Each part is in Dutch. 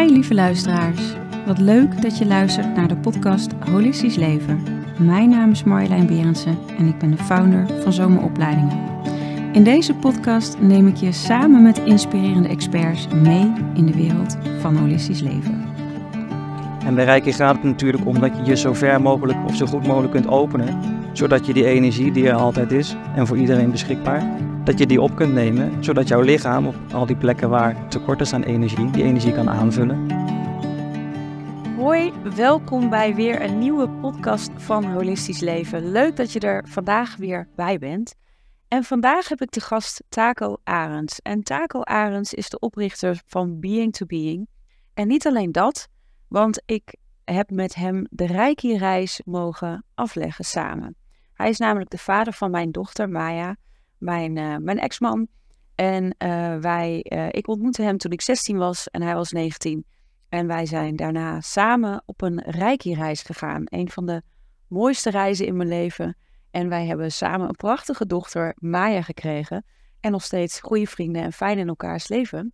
Hi lieve luisteraars. Wat leuk dat je luistert naar de podcast Holistisch Leven. Mijn naam is Marjolein Berendsen en ik ben de founder van Zomeropleidingen. In deze podcast neem ik je samen met inspirerende experts mee in de wereld van holistisch leven. En bij Rijken gaat het natuurlijk om dat je je zo ver mogelijk of zo goed mogelijk kunt openen, zodat je die energie die er altijd is en voor iedereen beschikbaar, dat je die op kunt nemen, zodat jouw lichaam op al die plekken waar tekort is aan energie, die energie kan aanvullen. Hoi, welkom bij weer een nieuwe podcast van Holistisch Leven. Leuk dat je er vandaag weer bij bent. En vandaag heb ik de gast Taco Arends. En Taco Arends is de oprichter van Being to Being. En niet alleen dat, want ik heb met hem de Reiki-reis mogen afleggen samen. Hij is namelijk de vader van mijn dochter Maya mijn, eh, mijn ex-man. En eh, wij, eh, ik ontmoette hem toen ik 16 was en hij was 19. En wij zijn daarna samen op een Reiki-reis gegaan. Een van de mooiste reizen in mijn leven. En wij hebben samen een prachtige dochter, Maya, gekregen. En nog steeds goede vrienden en fijn in elkaars leven.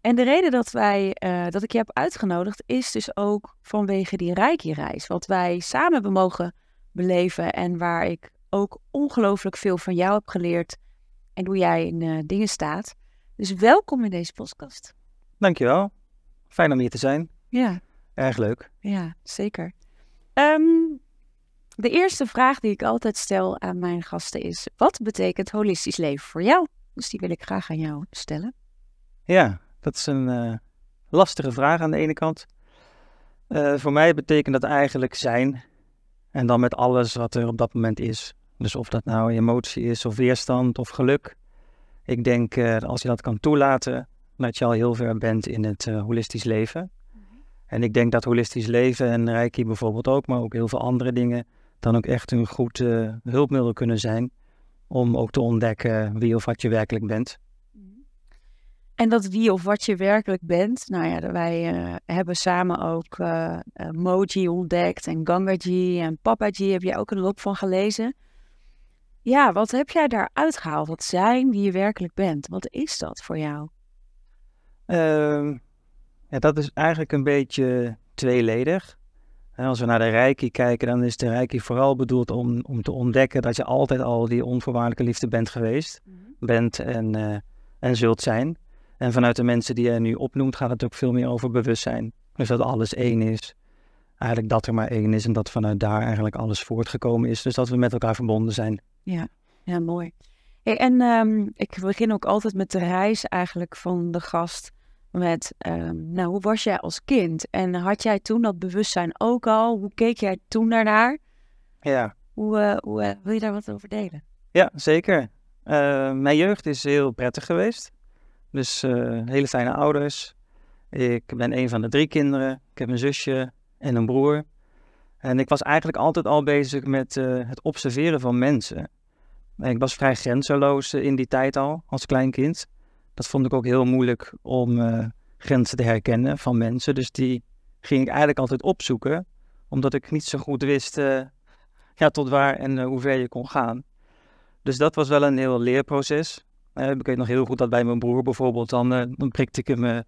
En de reden dat, wij, dat ik je heb uitgenodigd is dus ook vanwege die Reiki-reis. Wat wij samen hebben mogen beleven en waar ik ook ongelooflijk veel van jou heb geleerd en hoe jij in eh, dingen staat. Dus welkom in deze podcast. Dankjewel. Fijn om hier te zijn. Ja. Erg leuk. Ja, zeker. Ehm, de eerste vraag die ik altijd stel aan mijn gasten is: wat betekent holistisch leven voor jou? Dus die wil ik graag aan jou stellen. Ja, dat is een eh, lastige vraag aan de ene kant. Eh, voor mij betekent dat eigenlijk zijn en dan met alles wat er op dat moment is. Dus of dat nou emotie is, of weerstand, of geluk. Ik denk uh, als je dat kan toelaten, dat je al heel ver bent in het eh, holistisch leven. Mhm. En ik denk dat holistisch leven en reiki bijvoorbeeld ook, maar ook heel veel andere dingen, dan ook echt een goed eh, hulpmiddel kunnen zijn om ook te ontdekken wie of wat je werkelijk bent. Mhm. En dat wie of wat je werkelijk bent, nou ja, wij hebben samen ook Moji ontdekt en Gangaji en Papaji, heb jij ook een hoop van gelezen. Ja, wat heb jij daaruit gehaald? Wat zijn wie je werkelijk bent? Wat is dat voor jou? Ehm, ja, dat is eigenlijk een beetje tweeledig. Als we naar de reiki kijken, dan is de reiki vooral bedoeld om, om te ontdekken dat je altijd al die onvoorwaardelijke liefde bent geweest, mhm. bent en, eh, en zult zijn. En vanuit de mensen die je nu opnoemt, gaat het ook veel meer over bewustzijn. Dus dat alles één is. Eigenlijk dat er maar één is en dat vanuit daar eigenlijk alles voortgekomen is. Dus dat we met elkaar verbonden zijn ja, ja mooi. en ehm, ik begin ook altijd met de reis eigenlijk van de gast. Met, ehm, nou, hoe was jij als kind? En had jij toen dat bewustzijn ook al? Hoe keek jij toen daarnaar? Ja. Hoe, eh, hoe eh, wil je daar wat over delen? Ja, zeker. Eh, mijn jeugd is heel prettig geweest. Dus hele fijne ouders. Ik ben een van de drie kinderen. Ik heb een zusje en een broer. En ik was eigenlijk altijd al bezig met het observeren van mensen. Ik was vrij grenzeloos eh, in die tijd al, als klein kind. Dat vond ik ook heel moeilijk om eh, grenzen te herkennen van mensen. Dus die ging ik eigenlijk altijd opzoeken, omdat ik niet zo goed wist eh, ja, tot waar en hoe ver je kon gaan. Dus dat was wel een heel leerproces. ik weet nog heel goed dat bij mijn broer bijvoorbeeld, dan, dan prikte ik hem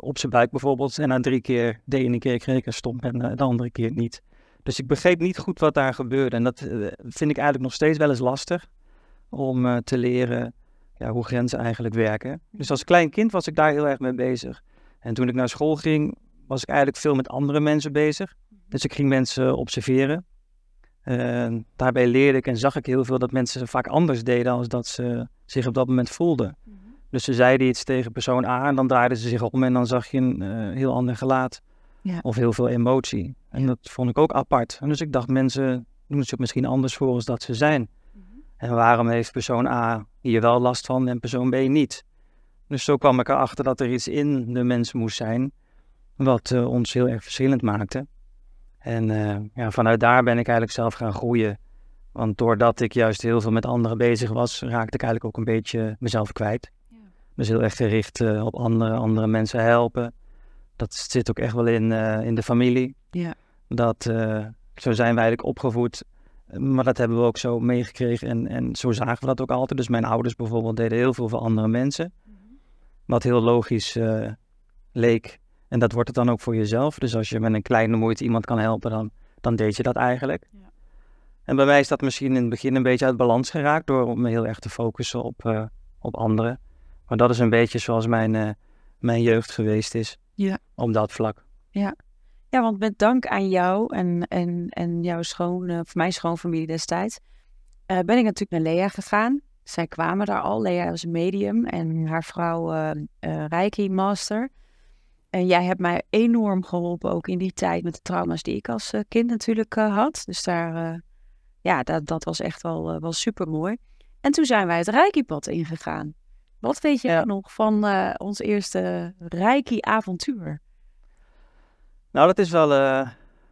op zijn buik bijvoorbeeld. En na drie keer, de ene keer kreeg ik een stomp en de andere keer niet. Dus ik begreep niet goed wat daar gebeurde. En dat eh, vind ik eigenlijk nog steeds wel eens lastig om eh, te leren ja, hoe grenzen eigenlijk werken. Dus als klein kind was ik daar heel erg mee bezig. En toen ik naar school ging, was ik eigenlijk veel met andere mensen bezig. Dus ik ging mensen observeren. Ehm, daarbij leerde ik en zag ik heel veel dat mensen vaak anders deden dan dat ze zich op dat moment voelden. Mhm. Dus ze zeiden iets tegen persoon A en dan draaiden ze zich om en dan zag je een eh, heel ander gelaat. Ja. Of heel veel emotie. En dat vond ik ook apart. dus ik dacht, mensen doen zich misschien anders voor als dat ze zijn. Mhm. En waarom heeft persoon A hier wel last van en persoon B niet? Dus zo kwam ik erachter dat er iets in de mensen moest zijn, wat eh, ons heel erg verschillend maakte. En eh, ja, vanuit daar ben ik eigenlijk zelf gaan groeien. Want doordat ik juist heel veel met anderen bezig was, raakte ik eigenlijk ook een beetje mezelf kwijt. Dus heel erg gericht eh, op anderen, andere mensen helpen dat zit ook echt wel in, eh, in de familie. Ja. Dat, eh, zo zijn we eigenlijk opgevoed. Maar dat hebben we ook zo meegekregen en, en zo zagen we dat ook altijd. Dus mijn ouders bijvoorbeeld deden heel veel voor andere mensen. Mhm. Wat heel logisch eh, leek. En dat wordt het dan ook voor jezelf. Dus als je met een kleine moeite iemand kan helpen, dan, dan deed je dat eigenlijk. Ja. En bij mij is dat misschien in het begin een beetje uit balans geraakt door me heel erg te focussen op, op anderen. Maar dat is een beetje zoals mijn, mijn jeugd geweest is. Ja. Om dat vlak. Ja. Ja, want met dank aan jou en, en, en jouw schoon, eh, of mijn schoonfamilie destijds, eh, ben ik natuurlijk naar Lea gegaan. Zij kwamen daar al. Lea was medium en haar vrouw uh, Reiki Master. En jij hebt mij enorm geholpen ook in die tijd met de trauma's die ik als kind natuurlijk had. Dus daar, ja, dat, dat was echt wel, wel super mooi. En toen zijn wij het Reiki-pad ingegaan. Wat weet je nog van eh, ons eerste Reiki-avontuur? Nou, dat is wel eh,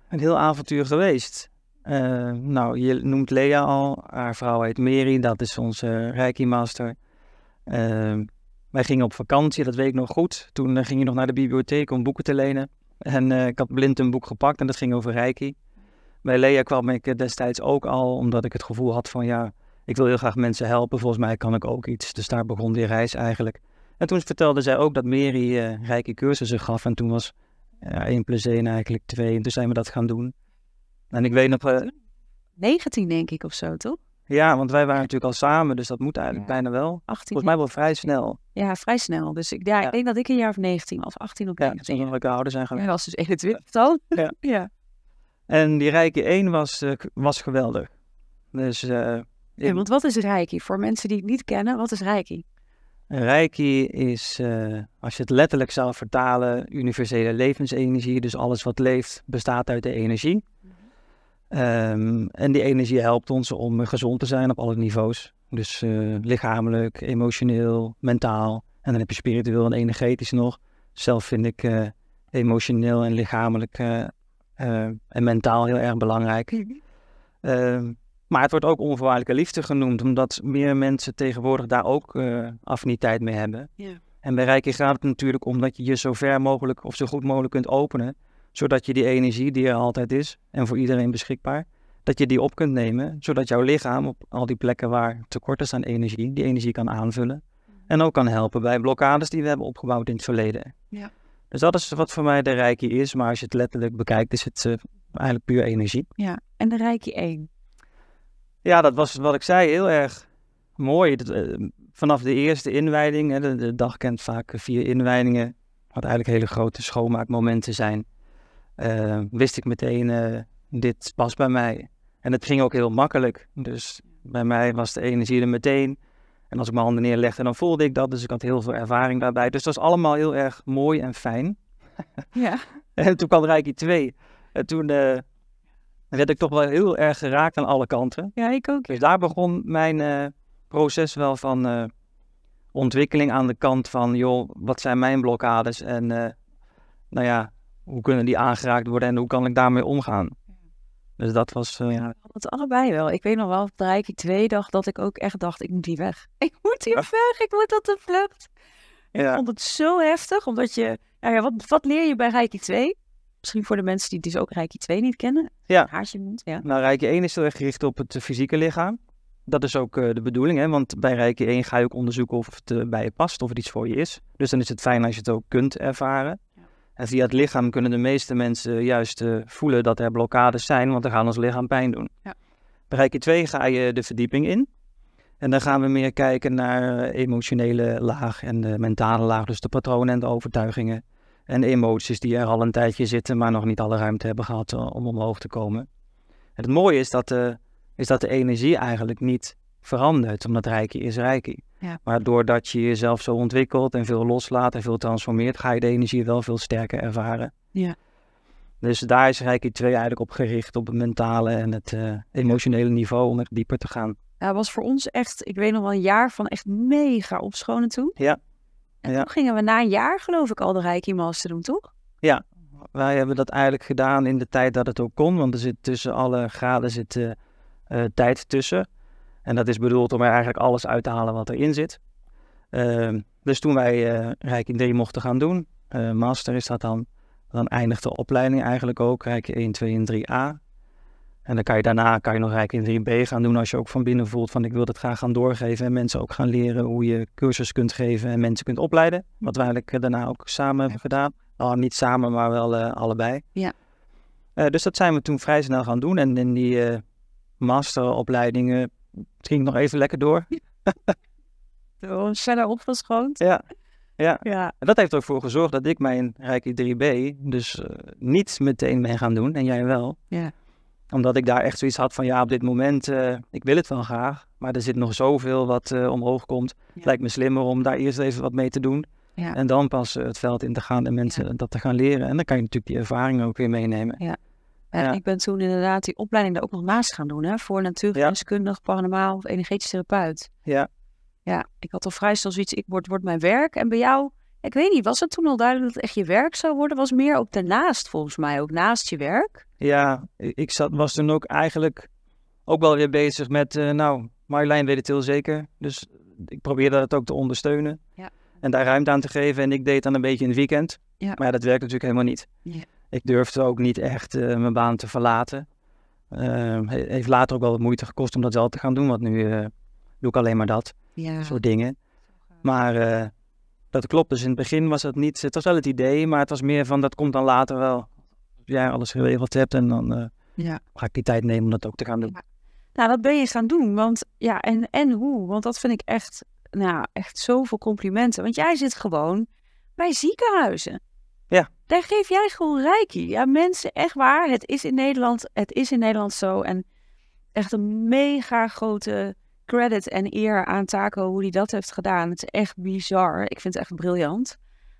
een heel avontuur geweest. Eh, nou, je noemt Lea al. Haar vrouw heet Meri. Dat is onze Reiki-master. Ehm, wij gingen op vakantie, dat weet ik nog goed. Toen ging je nog naar de bibliotheek om boeken te lenen. En ik had blind een boek gepakt en dat ging over Reiki. Bij Lea kwam ik destijds ook al, omdat ik het gevoel had van ja ik wil heel graag mensen helpen, volgens mij kan ik ook iets. Dus daar begon die reis eigenlijk. En toen vertelde zij ook dat Mary uh, rijke cursussen gaf. En toen was 1 plus 1 eigenlijk 2. En toen zijn we dat gaan doen. En ik weet nog... Uh, eh, 19 denk ik of zo, toch? Ja, want wij waren natuurlijk al samen, dus dat moet eigenlijk bijna wel. 18, Volgens mij wel vrij snel. Ja, vrij snel. Dus ik, denk dat ik een jaar of 19 of 18 op 19. Ja, toen ik ouder zijn geweest. Hij was dus 21 dan. Ja. ja. En die rijke 1 was, eh, was geweldig. Dus ja, want wat is Reiki? Voor mensen die het niet kennen, wat is Reiki? Reiki is, eh, als je het letterlijk zou vertalen, universele levensenergie. Dus alles wat leeft bestaat uit de energie. Mhm. Ehm, en die energie helpt ons om gezond te zijn op alle niveaus. Dus eh, lichamelijk, emotioneel, mentaal. En dan heb je spiritueel en energetisch nog. Zelf vind ik eh, emotioneel en lichamelijk en mentaal heel erg belangrijk. Um, maar het wordt ook onvoorwaardelijke liefde genoemd, omdat meer mensen tegenwoordig daar ook uh, affiniteit mee hebben. En bij Reiki gaat het natuurlijk om dat je je zo ver mogelijk of zo goed mogelijk kunt openen, zodat je die energie die er altijd is en voor iedereen beschikbaar, dat je die op kunt nemen, zodat jouw lichaam op al die plekken waar tekort is aan energie, die energie kan aanvullen. Mhm. En ook kan helpen bij blokkades die we hebben opgebouwd in het verleden. Ja. Dus dat is wat voor mij de Reiki is, maar als je het letterlijk bekijkt, is het eh, eigenlijk puur energie. Ja, en de Reiki 1? Ja, dat was wat ik zei, heel erg mooi. Eh, vanaf de eerste inwijding, de, dag kent vaak vier inwijdingen, wat eigenlijk hele grote schoonmaakmomenten zijn, eh, wist ik meteen, uh, dit past bij mij. En het ging ook heel makkelijk. Dus bij mij was de energie er meteen. En als ik mijn handen neerlegde, dan voelde ik dat. Dus ik had heel veel ervaring daarbij. Dus dat was allemaal heel erg mooi en fijn. Ja. en toen kwam Reiki 2. En toen dan werd ik toch wel heel erg geraakt aan alle kanten. Ja, ik ook. Dus daar begon mijn eh, proces wel van eh, ontwikkeling aan de kant van, joh, wat zijn mijn blokkades en eh, nou ja, hoe kunnen die aangeraakt worden en hoe kan ik daarmee omgaan? Dus dat was. Uh... Ja, het allebei wel. Ik weet nog wel, op Rijkie 2 dacht dat ik ook echt dacht: ik moet hier weg. Ik moet hier ah. weg, ik moet dat de vlucht. Ja. Ik vond het zo heftig, omdat je. Nou ja, wat, wat leer je bij Rijkie 2? Misschien voor de mensen die dus ook rijkje 2 niet kennen. Ja. Haartje ja. Nou, Reiki 1 is heel erg gericht op het fysieke lichaam. Dat is ook eh, de bedoeling, hè? want bij Rijke 1 ga je ook onderzoeken of het eh, bij je past, of het iets voor je is. Dus dan is het fijn als je het ook kunt ervaren. En via het lichaam kunnen de meeste mensen juist eh, voelen dat er blokkades zijn, want dan gaan ons lichaam pijn doen. Ja. Bij rijkje 2 ga je de verdieping in. En dan gaan we meer kijken naar emotionele laag en de mentale laag, dus de patronen en de overtuigingen. En emoties die er al een tijdje zitten, maar nog niet alle ruimte hebben gehad eh, om omhoog te komen. En het mooie is dat, de, eh, is dat de energie eigenlijk niet verandert, omdat reiki is reiki. Maar doordat je jezelf zo ontwikkelt en veel loslaat en veel transformeert, ga je de energie wel veel sterker ervaren. Ja. Dus daar is Reiki 2 eigenlijk op gericht, op het mentale en het eh, emotionele niveau, om er dieper te gaan. Ja, was voor ons echt, ik weet nog wel een jaar van echt mega opschonen toen. Ja. En toen gingen we na een jaar, geloof ik, al de Reiki Master doen, toch? Ja, wij hebben dat eigenlijk gedaan in de tijd dat het ook kon. Want er zit tussen alle graden zit, eh, eh, tijd tussen. En dat is bedoeld om er eigenlijk alles uit te halen wat erin zit. Ehm, dus toen wij eh, Reiki 3 mochten gaan doen, master is dat dan, dan eindigt de opleiding eigenlijk ook, Reiki 1, 2 en 3a. En dan kan je daarna kan je nog rijk in 3B gaan doen als je ook van binnen voelt van ik wil dit graag gaan doorgeven. En mensen ook gaan leren hoe je cursus kunt geven en mensen kunt opleiden. Wat we eigenlijk eh, daarna ook samen hebben gedaan. Oh, niet samen, maar wel eh, allebei. Ja. Eh, dus dat zijn we toen vrij snel gaan doen. En in die masteropleidingen ging nog even lekker door. Ja. Verder opgeschoond. Ja. Ja. ja. En dat heeft ervoor ook voor gezorgd dat ik mijn Rijk 3B dus niet meteen ben gaan doen en jij wel. Ja omdat ik daar echt zoiets had van ja, op dit moment, eh, ik wil het wel graag. Maar er zit nog zoveel wat eh, omhoog komt. Lijkt me slimmer om daar eerst even wat mee te doen. Ja. En dan pas eh, het veld in te gaan en mensen dat te gaan leren. En dan kan je natuurlijk die ervaring ook weer meenemen. Ja. En ik ben toen inderdaad die opleiding daar ook nog naast gaan doen. Hè, voor natuurgeneeskundig, paranormaal of energetisch therapeut. Ja. Ja, ik had al vrij snel zoiets, ik word, wordt mijn werk. En bij jou ik weet niet, was het toen al duidelijk dat het echt je werk zou worden? Was meer ook daarnaast volgens mij, ook naast je werk? Ja, ik zat, was toen ook eigenlijk ook wel weer bezig met, eh, nou, Marjolein weet het heel zeker. Dus ik probeerde dat ook te ondersteunen. Ja. En daar ruimte aan te geven. En ik deed dan een beetje in het weekend. Ja. Maar dat werkte natuurlijk helemaal niet. Ja. Ik durfde ook niet echt eh, mijn baan te verlaten. Ehm, heeft later ook wel wat moeite gekost om dat wel te gaan doen. Want nu eh, doe ik alleen maar dat. Soort dingen. Maar dat klopt. Dus in het begin was dat niet. Het was wel het idee, maar het was meer van dat komt dan later wel. Als jij alles geregeld hebt en dan eh, ja. ga ik die tijd nemen om dat ook te gaan doen. Nou, dat ben je gaan doen. Want ja, en, en hoe? Want dat vind ik echt, nou, echt zoveel complimenten. Want jij zit gewoon bij ziekenhuizen. Ja. Daar geef jij gewoon reiki. Ja, mensen, echt waar. Het is in Nederland, het is in Nederland zo. En echt een mega grote credit en eer aan Taco hoe hij dat heeft gedaan. Het is echt bizar. Ik vind het echt briljant.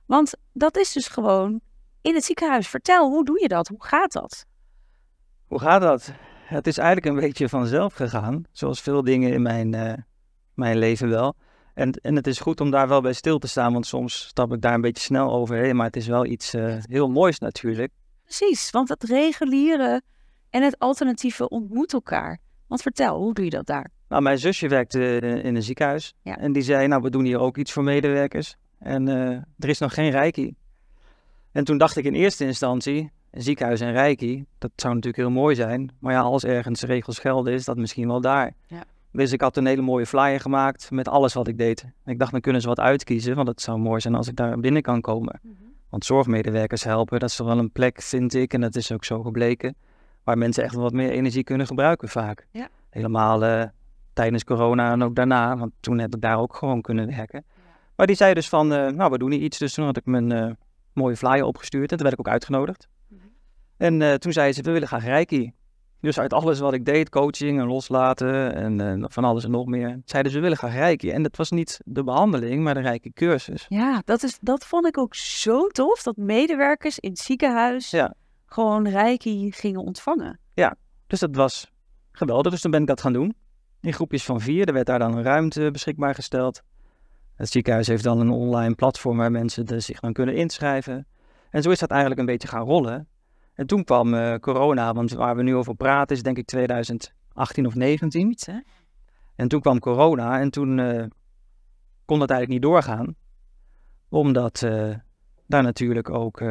Want dat is dus gewoon in het ziekenhuis. Vertel, hoe doe je dat? Hoe gaat dat? Hoe gaat dat? Het is eigenlijk een beetje vanzelf gegaan. Zoals veel dingen in mijn, eh, mijn leven wel. En, en het is goed om daar wel bij stil te staan, want soms stap ik daar een beetje snel overheen. Maar het is wel iets eh, heel moois natuurlijk. Precies, want het regulieren en het alternatieve ontmoet elkaar. Want vertel, hoe doe je dat daar? Nou, mijn zusje werkte eh, in een ziekenhuis. En die zei, nou, we doen hier ook iets voor medewerkers. En eh, er is nog geen reiki. En toen dacht ik in eerste instantie, een ziekenhuis en reiki, dat zou natuurlijk heel mooi zijn. Maar ja, als ergens regels gelden, is dat misschien wel daar. Ja. Dus ik had een hele mooie flyer gemaakt met alles wat ik deed. ik dacht, dan kunnen ze wat uitkiezen, want het zou mooi zijn als ik daar binnen kan komen. Mhm. Want zorgmedewerkers helpen, dat is wel een plek, vind ik, en dat is ook zo gebleken, waar mensen echt wat meer energie kunnen gebruiken vaak. Ja. Helemaal eh, tijdens corona en ook daarna, want toen heb ik daar ook gewoon kunnen werken. Maar die zei dus van, eh, nou we doen hier iets, dus toen had ik mijn eh, mooie flyer opgestuurd en toen werd ik ook uitgenodigd. Mhm. En eh, toen zei ze, we willen graag reiki. Dus uit alles wat ik deed, coaching en loslaten en van alles en nog meer, zeiden ze, we willen graag reiki. En dat was niet de behandeling, maar de reiki cursus. Ja, dat, is, dat vond ik ook zo tof, dat medewerkers in het ziekenhuis gewoon reiki gingen ontvangen. Ja, dus dat was geweldig. Dus toen ben ik dat gaan doen in groepjes van vier. Er werd daar dan een ruimte beschikbaar gesteld. Het ziekenhuis heeft dan een online platform waar mensen zich dan kunnen inschrijven. En zo is dat eigenlijk een beetje gaan rollen. En toen kwam eh, corona, want waar we nu over praten is denk ik 2018 of 19. Iets, En toen kwam corona en toen eh, kon dat eigenlijk niet doorgaan. Omdat eh, daar natuurlijk ook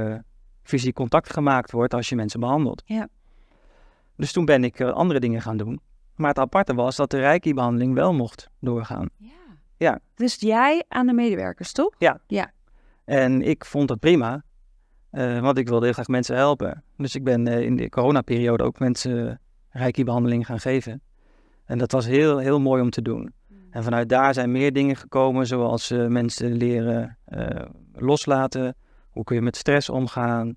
fysiek contact gemaakt wordt als je mensen behandelt. Ja. Dus toen ben ik andere dingen gaan doen. Maar het aparte was dat de reiki-behandeling wel mocht doorgaan. Ja. ja. Dus jij aan de medewerkers, toch? Ja. ja. En ik vond dat prima, eh, want ik wilde heel graag mensen helpen. Dus ik ben eh, in de coronaperiode ook mensen reiki-behandeling gaan geven. En dat was heel, heel mooi om te doen. Mm. En vanuit daar zijn meer dingen gekomen, zoals eh, mensen leren loslaten. Hoe kun je met stress omgaan?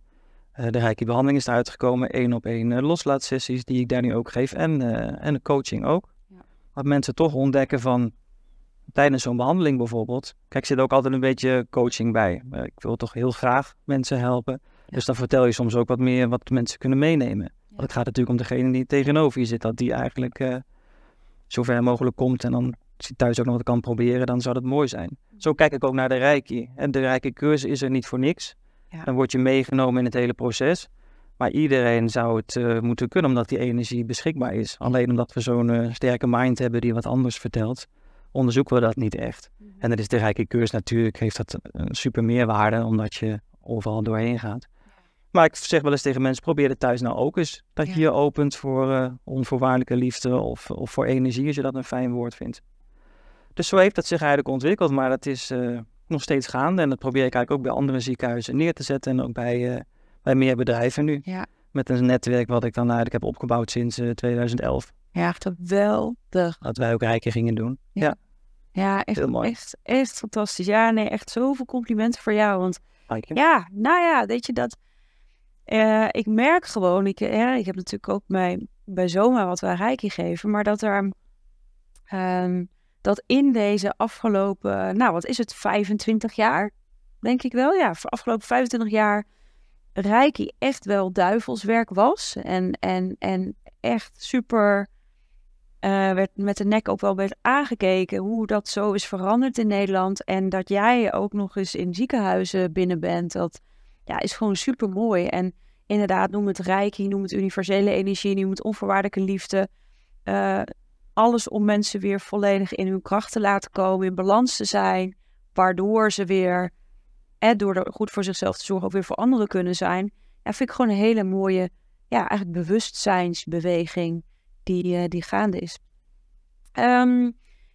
Eh, de rijke behandeling is eruit gekomen, één op één eh, loslaatsessies die ik daar nu ook geef en, eh, en de coaching ook. Ja. Wat mensen toch ontdekken van tijdens zo'n behandeling bijvoorbeeld. Kijk, zit ook altijd een beetje coaching bij. ik wil toch heel graag mensen helpen. Dus dan vertel je soms ook wat meer wat mensen kunnen meenemen. Ja. Het gaat natuurlijk om degene die tegenover je zit, dat die eigenlijk uh, zo ver mogelijk komt. En dan thuis ook nog wat kan proberen, dan zou dat mooi zijn. Zo kijk ik ook naar de rijke En de rijke cursus is er niet voor niks. Dan word je meegenomen in het hele proces. Maar iedereen zou het eh, moeten kunnen, omdat die energie beschikbaar is. Alleen omdat we zo'n eh, sterke mind hebben die wat anders vertelt, onderzoeken we dat niet echt. Mhm. En dat is de rijke cursus natuurlijk, heeft dat een super meerwaarde, omdat je overal doorheen gaat. Maar ik zeg wel eens tegen mensen, probeer het thuis nou ook eens. Dat je je opent voor eh, onvoorwaardelijke liefde of, of voor energie, als je dat een fijn woord vindt. Dus zo heeft dat zich eigenlijk ontwikkeld, maar dat is nog steeds gaande. En dat probeer ik eigenlijk ook bij andere ziekenhuizen neer te zetten. En ook bij, eh, bij meer bedrijven nu. Ja. Met een netwerk wat ik dan eigenlijk heb opgebouwd sinds 2011. Eh, ja, geweldig. Dat wij ook rijker gingen doen. Ja. ja. echt, mooi. Echt, echt fantastisch. Ja, nee, echt zoveel complimenten voor jou. Want ja, nou ja, weet je dat. Eh, ik merk gewoon, ik, ja, ik heb natuurlijk ook mijn, bij zomaar wat we rijkie geven, maar dat er ehm, dat in deze afgelopen, nou wat is het, 25 jaar, denk ik wel, ja, voor afgelopen 25 jaar, Reiki echt wel duivelswerk was. En, en, en echt super, eh, werd met de nek ook wel werd aangekeken hoe dat zo is veranderd in Nederland. En dat jij ook nog eens in ziekenhuizen binnen bent, dat ja, is gewoon super mooi. En inderdaad, noem het Reiki, noem het universele energie, noem moet onvoorwaardelijke liefde. Eh, alles om mensen weer volledig in hun kracht te laten komen, in balans te zijn, waardoor ze weer, eh door er goed voor zichzelf te zorgen, ook weer voor anderen kunnen zijn. Ja, vind ik gewoon een hele mooie, ja, eigenlijk bewustzijnsbeweging die, eh, die gaande is. Ehm,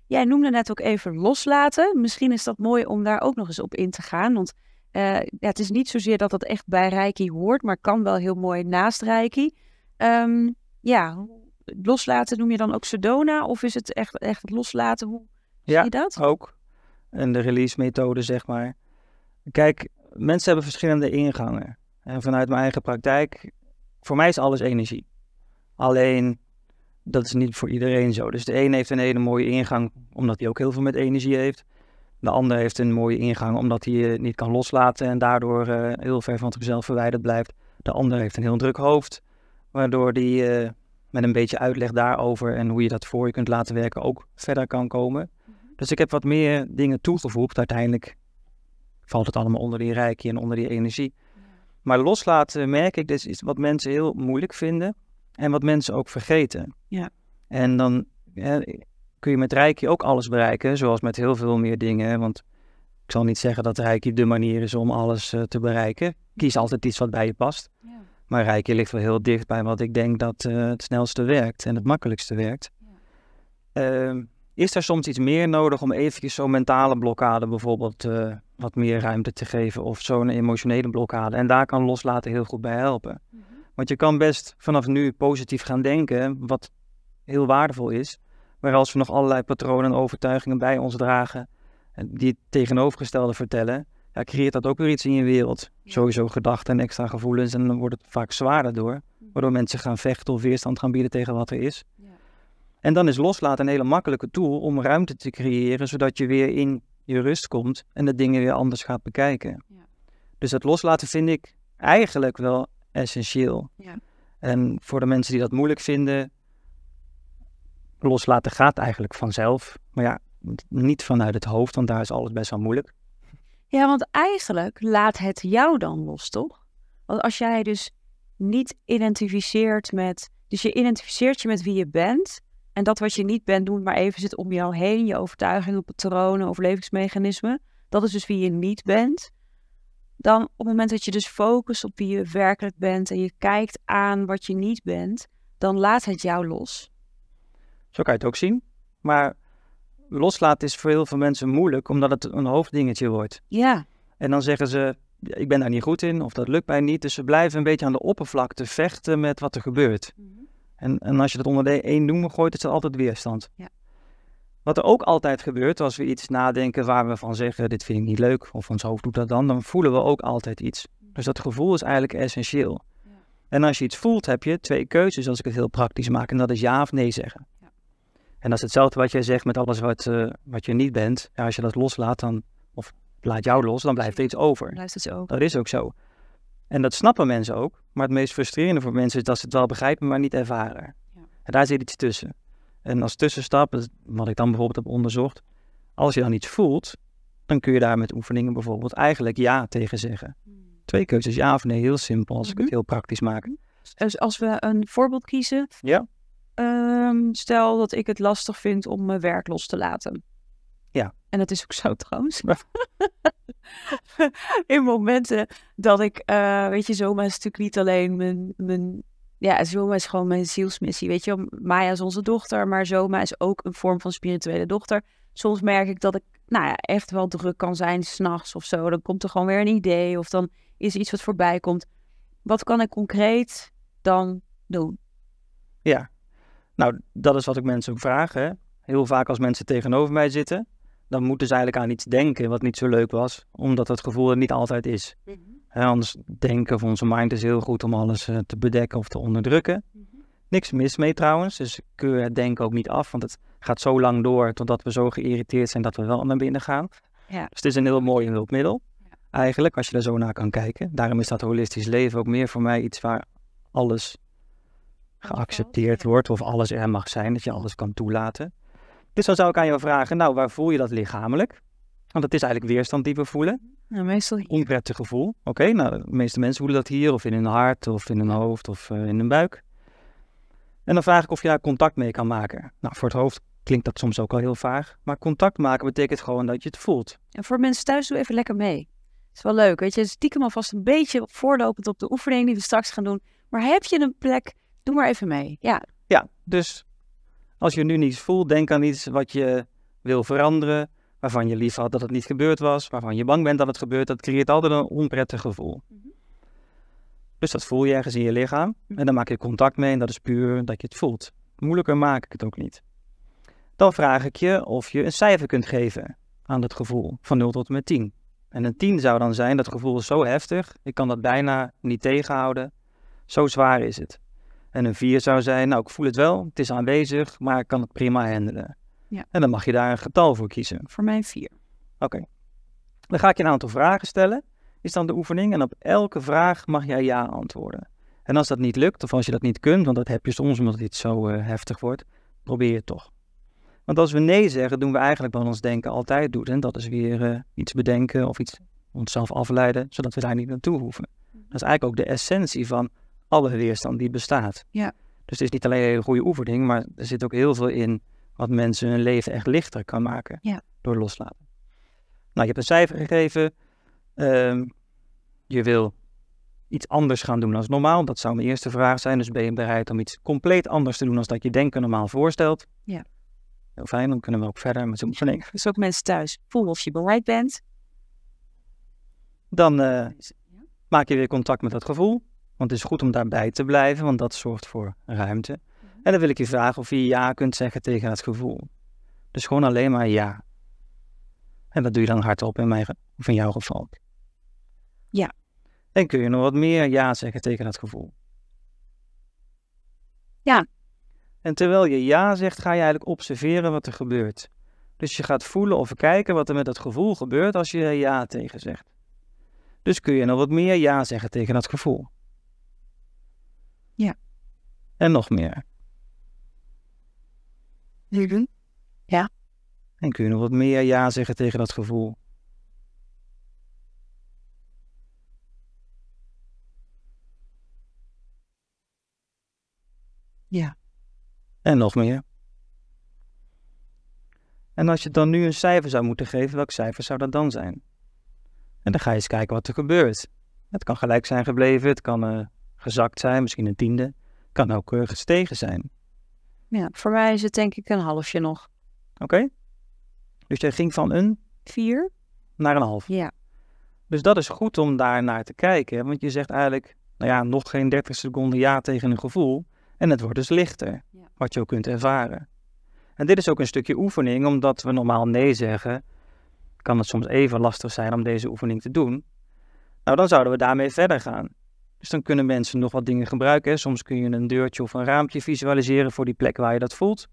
jij noemde net ook even loslaten. Misschien is dat mooi om daar ook nog eens op in te gaan, want uh, ja, het is niet zozeer dat dat echt bij Reiki hoort, maar kan wel heel mooi naast Reiki. Um, ja, loslaten noem je dan ook Sedona? Of is het echt, echt loslaten? Hoe zie je dat? ook. En de release-methode, zeg maar. Kijk, mensen hebben verschillende ingangen. En vanuit mijn eigen praktijk, voor mij is alles energie. Alleen, dat is niet voor iedereen zo. Dus de een heeft een hele mooie ingang, omdat hij ook heel veel met energie heeft. De ander heeft een mooie ingang, omdat hij eh, niet kan loslaten en daardoor eh, heel ver van zichzelf verwijderd blijft. De ander heeft een heel druk hoofd, waardoor hij eh, met een beetje uitleg daarover en hoe je dat voor je kunt laten werken ook verder kan komen. Mhm. Dus ik heb wat meer dingen toegevoegd. Uiteindelijk valt het allemaal onder die rijkje en onder die energie. Maar loslaten merk ik, dus is wat mensen heel moeilijk vinden en wat mensen ook vergeten. Ja. En dan kun je met rijkje ook alles bereiken, zoals met heel veel meer dingen. Want ik zal niet zeggen dat rijkje de manier is om alles eh, te bereiken. Kies mhm. altijd iets wat bij je past. Ja. Maar Rijkje ligt wel heel dicht bij wat ik denk dat eh, het snelste werkt en het makkelijkste werkt. Ehm, is er soms iets meer nodig om eventjes zo'n mentale blokkade bijvoorbeeld eh, wat meer ruimte te geven of zo'n emotionele blokkade? En daar kan loslaten heel goed bij helpen. Mhm. Want je kan best vanaf nu positief gaan denken, wat heel waardevol is. Maar als we nog allerlei patronen en overtuigingen bij ons dragen, eh, die het tegenovergestelde vertellen, ja, creëert dat ook weer iets in je wereld. Sowieso gedachten en extra gevoelens. En dan wordt het vaak zwaarder door. Mm. Waardoor mensen gaan vechten of weerstand gaan bieden tegen wat er is. En dan is loslaten een hele makkelijke tool om ruimte te creëren, zodat je weer in je rust komt en de dingen weer anders gaat bekijken. Ja. Dus het loslaten vind ik eigenlijk wel essentieel. Ja. En voor de mensen die dat moeilijk vinden, loslaten gaat eigenlijk vanzelf. Maar ja, niet vanuit het hoofd, want daar is alles best wel moeilijk. Ja, want eigenlijk laat het jou dan los, toch? Want als jij dus niet identificeert met. Dus je identificeert je met wie je bent. En dat wat je niet bent, doet maar even zit om jou heen. Je overtuigingen, patronen, overlevingsmechanismen. Dat is dus wie je niet bent. Dan op het moment dat je dus focust op wie je werkelijk bent. en je kijkt aan wat je niet bent. dan laat het jou los. Zo kan je het ook zien. Maar loslaten is voor heel veel mensen moeilijk, omdat het een hoofddingetje wordt. Ja. En dan zeggen ze, ik ben daar niet goed in of dat lukt mij niet. Dus ze blijven een beetje aan de oppervlakte vechten met wat er gebeurt. Mhm. en, en als je dat onder de één noemen gooit, is er altijd weerstand. Ja. Wat er ook altijd gebeurt als we iets nadenken waar we van zeggen, dit vind ik niet leuk, of ons hoofd doet dat dan, dan voelen we ook altijd iets. Mhm. Dus dat gevoel is eigenlijk essentieel. Ja. En als je iets voelt, heb je twee keuzes, als ik het heel praktisch maak, en dat is ja of nee zeggen. En dat is hetzelfde wat jij zegt met alles wat, eh, wat je niet bent. Ja, als je dat loslaat, dan, of laat jou los, dan blijft er iets over. Blijft het zo? Dat is ook zo. En dat snappen mensen ook. Maar het meest frustrerende voor mensen is dat ze het wel begrijpen, maar niet ervaren. Ja. En daar zit iets tussen. En als tussenstap, wat ik dan bijvoorbeeld heb onderzocht, als je dan iets voelt, dan kun je daar met oefeningen bijvoorbeeld eigenlijk ja tegen zeggen. Hmm. Twee keuzes ja of nee, heel simpel als ik het mhm. heel praktisch maak. Mhm. Dus als we een voorbeeld kiezen, ja. Ehm, stel dat ik het lastig vind om mijn werk los te laten. Ja. En dat is ook zo trouwens. in momenten dat ik, eh, weet je, zomaar is natuurlijk niet alleen mijn, mijn ja, Zomaar is gewoon mijn zielsmissie. Weet je, Maya is onze dochter, maar Zomaar is ook een vorm van spirituele dochter. Soms merk ik dat ik, nou ja, echt wel druk kan zijn, s'nachts of zo. Dan komt er gewoon weer een idee of dan is iets wat voorbij komt. Wat kan ik concreet dan doen? Ja, nou, dat is wat ik mensen ook vraag. Hè. Heel vaak als mensen tegenover mij zitten, dan moeten ze eigenlijk aan iets denken wat niet zo leuk was, omdat het gevoel er niet altijd is. Mhm. anders denken of onze mind is heel goed om alles eh, te bedekken of te onderdrukken. Mhm. Niks mis mee trouwens, dus je het denken ook niet af, want het gaat zo lang door totdat we zo geïrriteerd zijn dat we wel naar binnen gaan. Ja. Dus het is een heel mooi hulpmiddel, eigenlijk, als je er zo naar kan kijken. Daarom is dat holistisch leven ook meer voor mij iets waar alles geaccepteerd wordt of alles er mag zijn, dat je alles kan toelaten. Dus dan zou ik aan jou vragen, nou, waar voel je dat lichamelijk? Want dat is eigenlijk weerstand die we voelen. Ja, meestal Onprettig gevoel. Oké, nou, de meeste mensen voelen dat hier, of in hun hart, of in hun hoofd, of eh, in hun buik. En dan vraag ik of je daar contact mee kan maken. Nou, voor het hoofd klinkt dat soms ook al heel vaag. Maar contact maken betekent gewoon dat je het voelt. En voor mensen thuis, doe even lekker mee. is wel leuk, weet je. stiekem alvast een beetje voorlopend op de oefening die we straks gaan doen. Maar heb je een plek Doe maar even mee. Ja. Ja, dus als je nu niets voelt, denk aan iets wat je wil veranderen, waarvan je lief had dat het niet gebeurd was, waarvan je bang bent dat het gebeurt. Dat creëert altijd een onprettig gevoel. Mhm. Dus dat voel je ergens in je lichaam mhm. en dan maak je contact mee en dat is puur dat je het voelt. Moeilijker maak ik het ook niet. Dan vraag ik je of je een cijfer kunt geven aan dat gevoel van 0 tot en met 10. En een 10 zou dan zijn, dat gevoel is zo heftig, ik kan dat bijna niet tegenhouden. Zo zwaar is het. En een vier zou zijn, nou ik voel het wel, het is aanwezig, maar ik kan het prima handelen. Ja. En dan mag je daar een getal voor kiezen. Voor mij vier. Oké. Dan ga ik je een aantal vragen stellen, is dan de oefening. En op elke vraag mag jij ja antwoorden. En als dat niet lukt, of als je dat niet kunt, want dat heb je soms omdat dit zo eh, heftig wordt, probeer het toch. Want als we nee zeggen, doen we eigenlijk wat ons denken altijd doet. En dat is weer eh, iets bedenken of iets onszelf afleiden, zodat we daar niet naartoe hoeven. Dat is eigenlijk ook de essentie van alle weerstand die bestaat. Ja. Dus het is niet alleen een goede oefening, maar er zit ook heel veel in wat mensen hun leven echt lichter kan maken door loslaten. Nou, je hebt een cijfer gegeven. Ehm, je wil iets anders gaan doen dan normaal. Dat zou mijn eerste vraag zijn. Dus ben je bereid om iets compleet anders te doen dan dat je denken normaal voorstelt? Ja. Heel fijn, dan kunnen we ook verder met zo'n oefening. Dus ook mensen thuis, voel of je bereid bent. Dan eh, maak je weer contact met dat gevoel. Want het is goed om daarbij te blijven, want dat zorgt voor ruimte. Mhm. En dan wil ik je vragen of je ja kunt zeggen tegen het gevoel. Dus gewoon alleen maar ja. En dat doe je dan hardop in mijn of in jouw geval. Ja. En kun je nog wat meer ja zeggen tegen dat gevoel? Ja. En terwijl je ja zegt, ga je eigenlijk observeren wat er gebeurt. Dus je gaat voelen of kijken wat er met dat gevoel gebeurt als je ja tegen zegt. Dus kun je nog wat meer ja zeggen tegen dat gevoel. En nog meer. doen. Ja. En kun je nog wat meer ja zeggen tegen dat gevoel? Ja. En nog meer. En als je dan nu een cijfer zou moeten geven, welk cijfer zou dat dan zijn? En dan ga je eens kijken wat er gebeurt. Het kan gelijk zijn gebleven, het kan eh, gezakt zijn, misschien een tiende kan ook eh, gestegen zijn. Ja, voor mij is het denk ik een halfje nog. Oké. Dus jij ging van een? Vier. Naar een half. Ja. Dus dat is goed om daar naar te kijken. Want je zegt eigenlijk, nou ja, nog geen 30 seconden ja tegen een gevoel. En het wordt dus lichter, wat je ook kunt ervaren. En dit is ook een stukje oefening, omdat we normaal nee zeggen, kan het soms even lastig zijn om deze oefening te doen. Nou, dan zouden we daarmee verder gaan. Dus dan kunnen mensen nog wat dingen gebruiken. Soms kun je een deurtje of een raampje visualiseren voor die plek waar je dat voelt.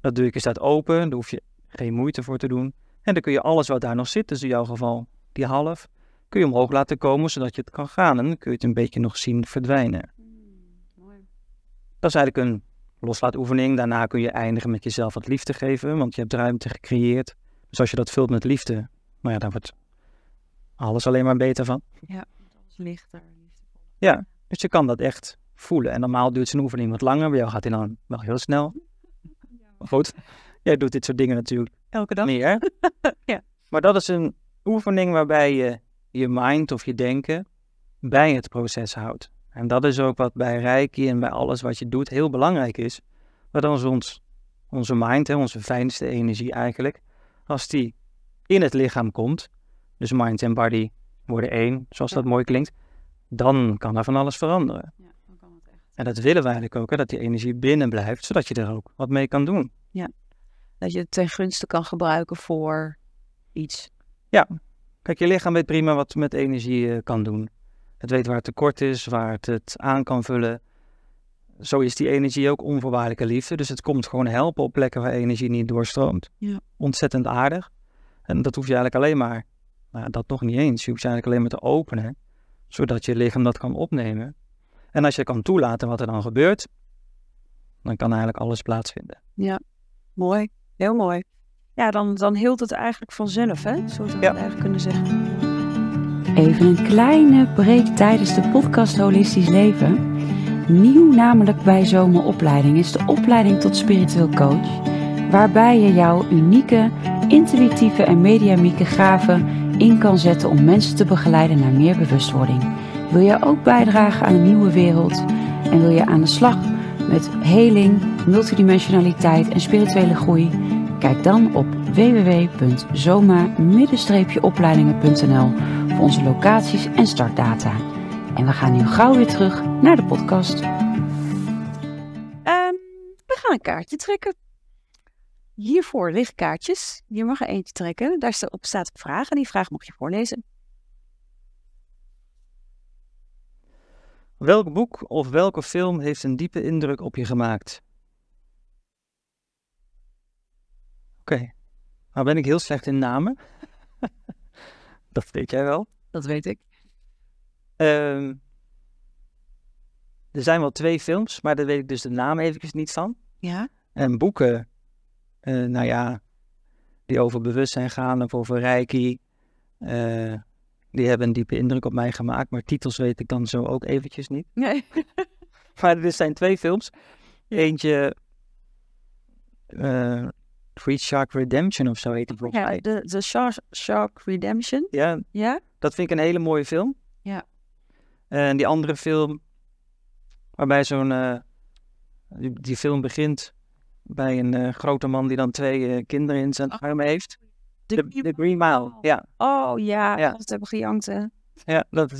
Dat deurtje staat open, daar hoef je geen moeite voor te doen. En dan kun je alles wat daar nog zit, dus in jouw geval die half, kun je omhoog laten komen zodat je het kan gaan. En dan kun je het een beetje nog zien verdwijnen. Hmm, mooi. Dat is eigenlijk een loslaatoefening. Daarna kun je eindigen met jezelf wat liefde geven, want je hebt ruimte gecreëerd. Dus als je dat vult met liefde, nou ja, dan wordt alles alleen maar beter van. Ja, alles lichter. Ja, dus je kan dat echt voelen. En normaal duurt zo'n oefening wat langer, bij jou gaat hij dan wel heel snel. goed, jij doet dit soort dingen natuurlijk. Elke dag. Meer. ja. Maar dat is een oefening waarbij je je mind of je denken bij het proces houdt. En dat is ook wat bij Reiki en bij alles wat je doet heel belangrijk is. Want als ons, onze mind, hè, onze fijnste energie eigenlijk, als die in het lichaam komt, dus mind en body worden één, zoals dat mooi klinkt, dan kan er van alles veranderen. Ja, dan kan het echt. En dat willen we eigenlijk ook, hè, dat die energie binnen blijft, zodat je er ook wat mee kan doen. Ja, dat je het ten gunste kan gebruiken voor iets. Ja, kijk, je lichaam weet prima wat met energie eh, kan doen. Het weet waar het tekort is, waar het het aan kan vullen. Zo is die energie ook onvoorwaardelijke liefde. Dus het komt gewoon helpen op plekken waar energie niet doorstroomt. Ja. Ontzettend aardig. En dat hoef je eigenlijk alleen maar, nou, dat nog niet eens. Je hoeft je eigenlijk alleen maar te openen zodat je lichaam dat kan opnemen. En als je kan toelaten wat er dan gebeurt, dan kan eigenlijk alles plaatsvinden. Ja, mooi. Heel mooi. Ja, dan, dan hield het eigenlijk vanzelf, hè? Zo zou je het eigenlijk kunnen zeggen. Even een kleine break tijdens de podcast Holistisch Leven. Nieuw namelijk bij Zomeropleiding is de opleiding tot spiritueel coach. Waarbij je jouw unieke, intuïtieve en mediamieke gaven in kan zetten om mensen te begeleiden naar meer bewustwording. Wil je ook bijdragen aan een nieuwe wereld en wil je aan de slag met heling, multidimensionaliteit en spirituele groei? Kijk dan op www.zoma-opleidingen.nl voor onze locaties en startdata. En we gaan nu gauw weer terug naar de podcast. Ehm, we gaan een kaartje trekken. Hiervoor liggen kaartjes. Je mag er eentje trekken. Daar staat een vraag en die vraag mag je voorlezen. Welk boek of welke film heeft een diepe indruk op je gemaakt? Oké, okay. nou ben ik heel slecht in namen. Dat weet jij wel. Dat weet ik. Ehm, er zijn wel twee films, maar daar weet ik dus de naam even niet van. Ja. En boeken eh, nou ja, die over bewustzijn gaan of over reiki, uh, die hebben een diepe indruk op mij gemaakt. Maar titels weet ik dan zo ook eventjes niet. Nee. maar er zijn twee films. Eentje, eh, Free Shark Redemption of zo heet het volgens mij. Ja, de, Shark, Redemption. Ja, ja, dat vind ik een hele mooie film. Ja. En die andere film, waarbij zo'n... die, film begint bij een eh, grote man die dan twee eh, kinderen in zijn oh. armen heeft. De, Green Mile, ja. Oh ja, dat hebben ik gejankt Ja, dat eh,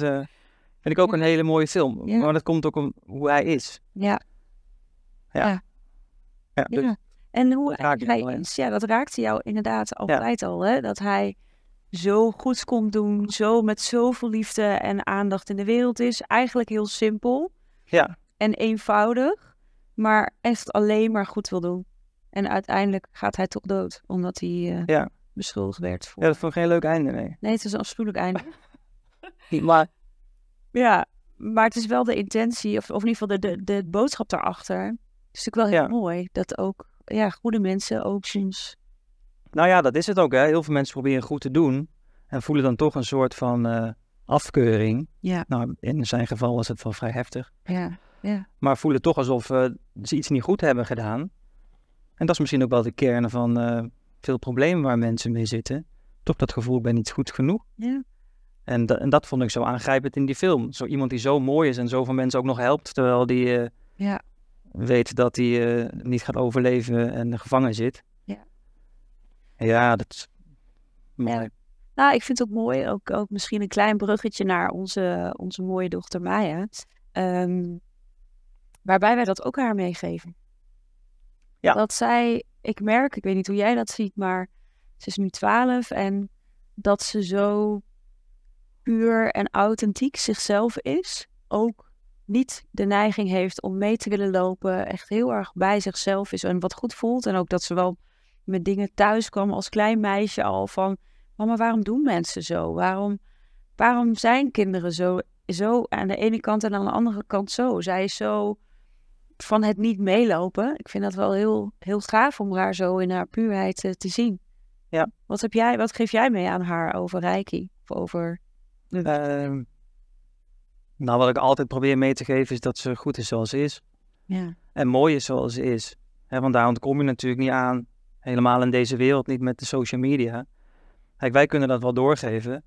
vind ik ook een hele mooie film. Maar dat komt ook om hoe hij is. Ja. Ja. ja. Dus en hoe hij is, ja, dat raakte jou inderdaad altijd al. Hè? Dat hij zo goed komt doen, zo met zoveel liefde en aandacht in de wereld is. Eigenlijk heel simpel. Ja. En eenvoudig maar echt alleen maar goed wil doen. En uiteindelijk gaat hij toch dood, omdat hij eh, ja. beschuldigd werd. Voor... Ja, dat vond ik geen leuk einde, nee. Nee, het is een afschuwelijk einde. maar... Ja, maar het is wel de intentie, of, of in ieder geval de, de, de boodschap daarachter. Het is natuurlijk wel heel mooi dat ook ja, goede mensen ook soms... Nou ja, dat is het ook. Hè. Heel veel mensen proberen goed te doen en voelen dan toch een soort van eh, afkeuring. Ja. Nou, in zijn geval was het wel vrij heftig. Ja. Ja. Maar voelen toch alsof eh, ze iets niet goed hebben gedaan. En dat is misschien ook wel de kern van eh, veel problemen waar mensen mee zitten. Toch dat gevoel, ik ben niet goed genoeg. Ja. En, en, dat vond ik zo aangrijpend in die film. Zo iemand die zo mooi is en zoveel mensen ook nog helpt, terwijl die eh, ja. weet dat hij niet gaat overleven en gevangen zit. Ja, ja dat mooi. Ja. Nou, ik vind het ook mooi, ook, ook misschien een klein bruggetje naar onze, onze mooie dochter Maya. Um, Waarbij wij dat ook haar meegeven. Ja. Dat zij, ik merk, ik weet niet hoe jij dat ziet, maar ze is nu 12 en dat ze zo puur en authentiek zichzelf is. Ook niet de neiging heeft om mee te willen lopen. Echt heel erg bij zichzelf is en wat goed voelt. En ook dat ze wel met dingen thuis kwam als klein meisje al van... Mama, waarom doen mensen zo? Waarom, waarom zijn kinderen zo, zo aan de ene kant en aan de andere kant zo? Zij is zo van het niet meelopen. Ik vind dat wel heel, heel gaaf om haar zo in haar puurheid eh, te zien. Ja. Wat, heb jij, wat geef jij mee aan haar over Reiki? Of over... Ehm, nou, wat ik altijd probeer mee te geven is dat ze goed is zoals ze is. Ja. En mooi is zoals ze is. want daarom kom je natuurlijk niet aan. Helemaal in deze wereld niet met de social media. Kijk, wij kunnen dat wel doorgeven.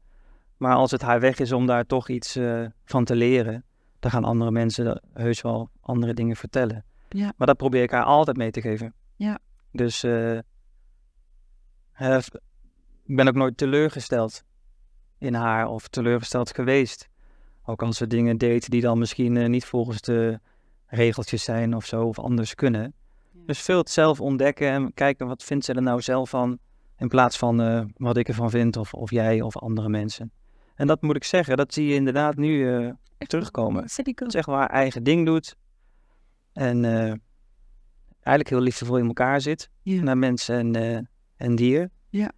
Maar als het haar weg is om daar toch iets eh, van te leren, daar gaan andere mensen heus wel andere dingen vertellen. Ja. Maar dat probeer ik haar altijd mee te geven. Ja. Dus uh, ik ben ook nooit teleurgesteld in haar of teleurgesteld geweest. Ook als ze dingen deed die dan misschien eh, niet volgens de regeltjes zijn of zo, of anders kunnen. Dus veel het zelf ontdekken en kijken wat vindt ze er nou zelf van, in plaats van eh, wat ik ervan vind of, of jij of andere mensen. En dat moet ik zeggen, dat zie je inderdaad nu uh, terugkomen. Zeg maar eigen ding doet. En eh, eigenlijk heel liefdevol in elkaar zit. Naar mensen en, dieren. Eh, en dier. Ja.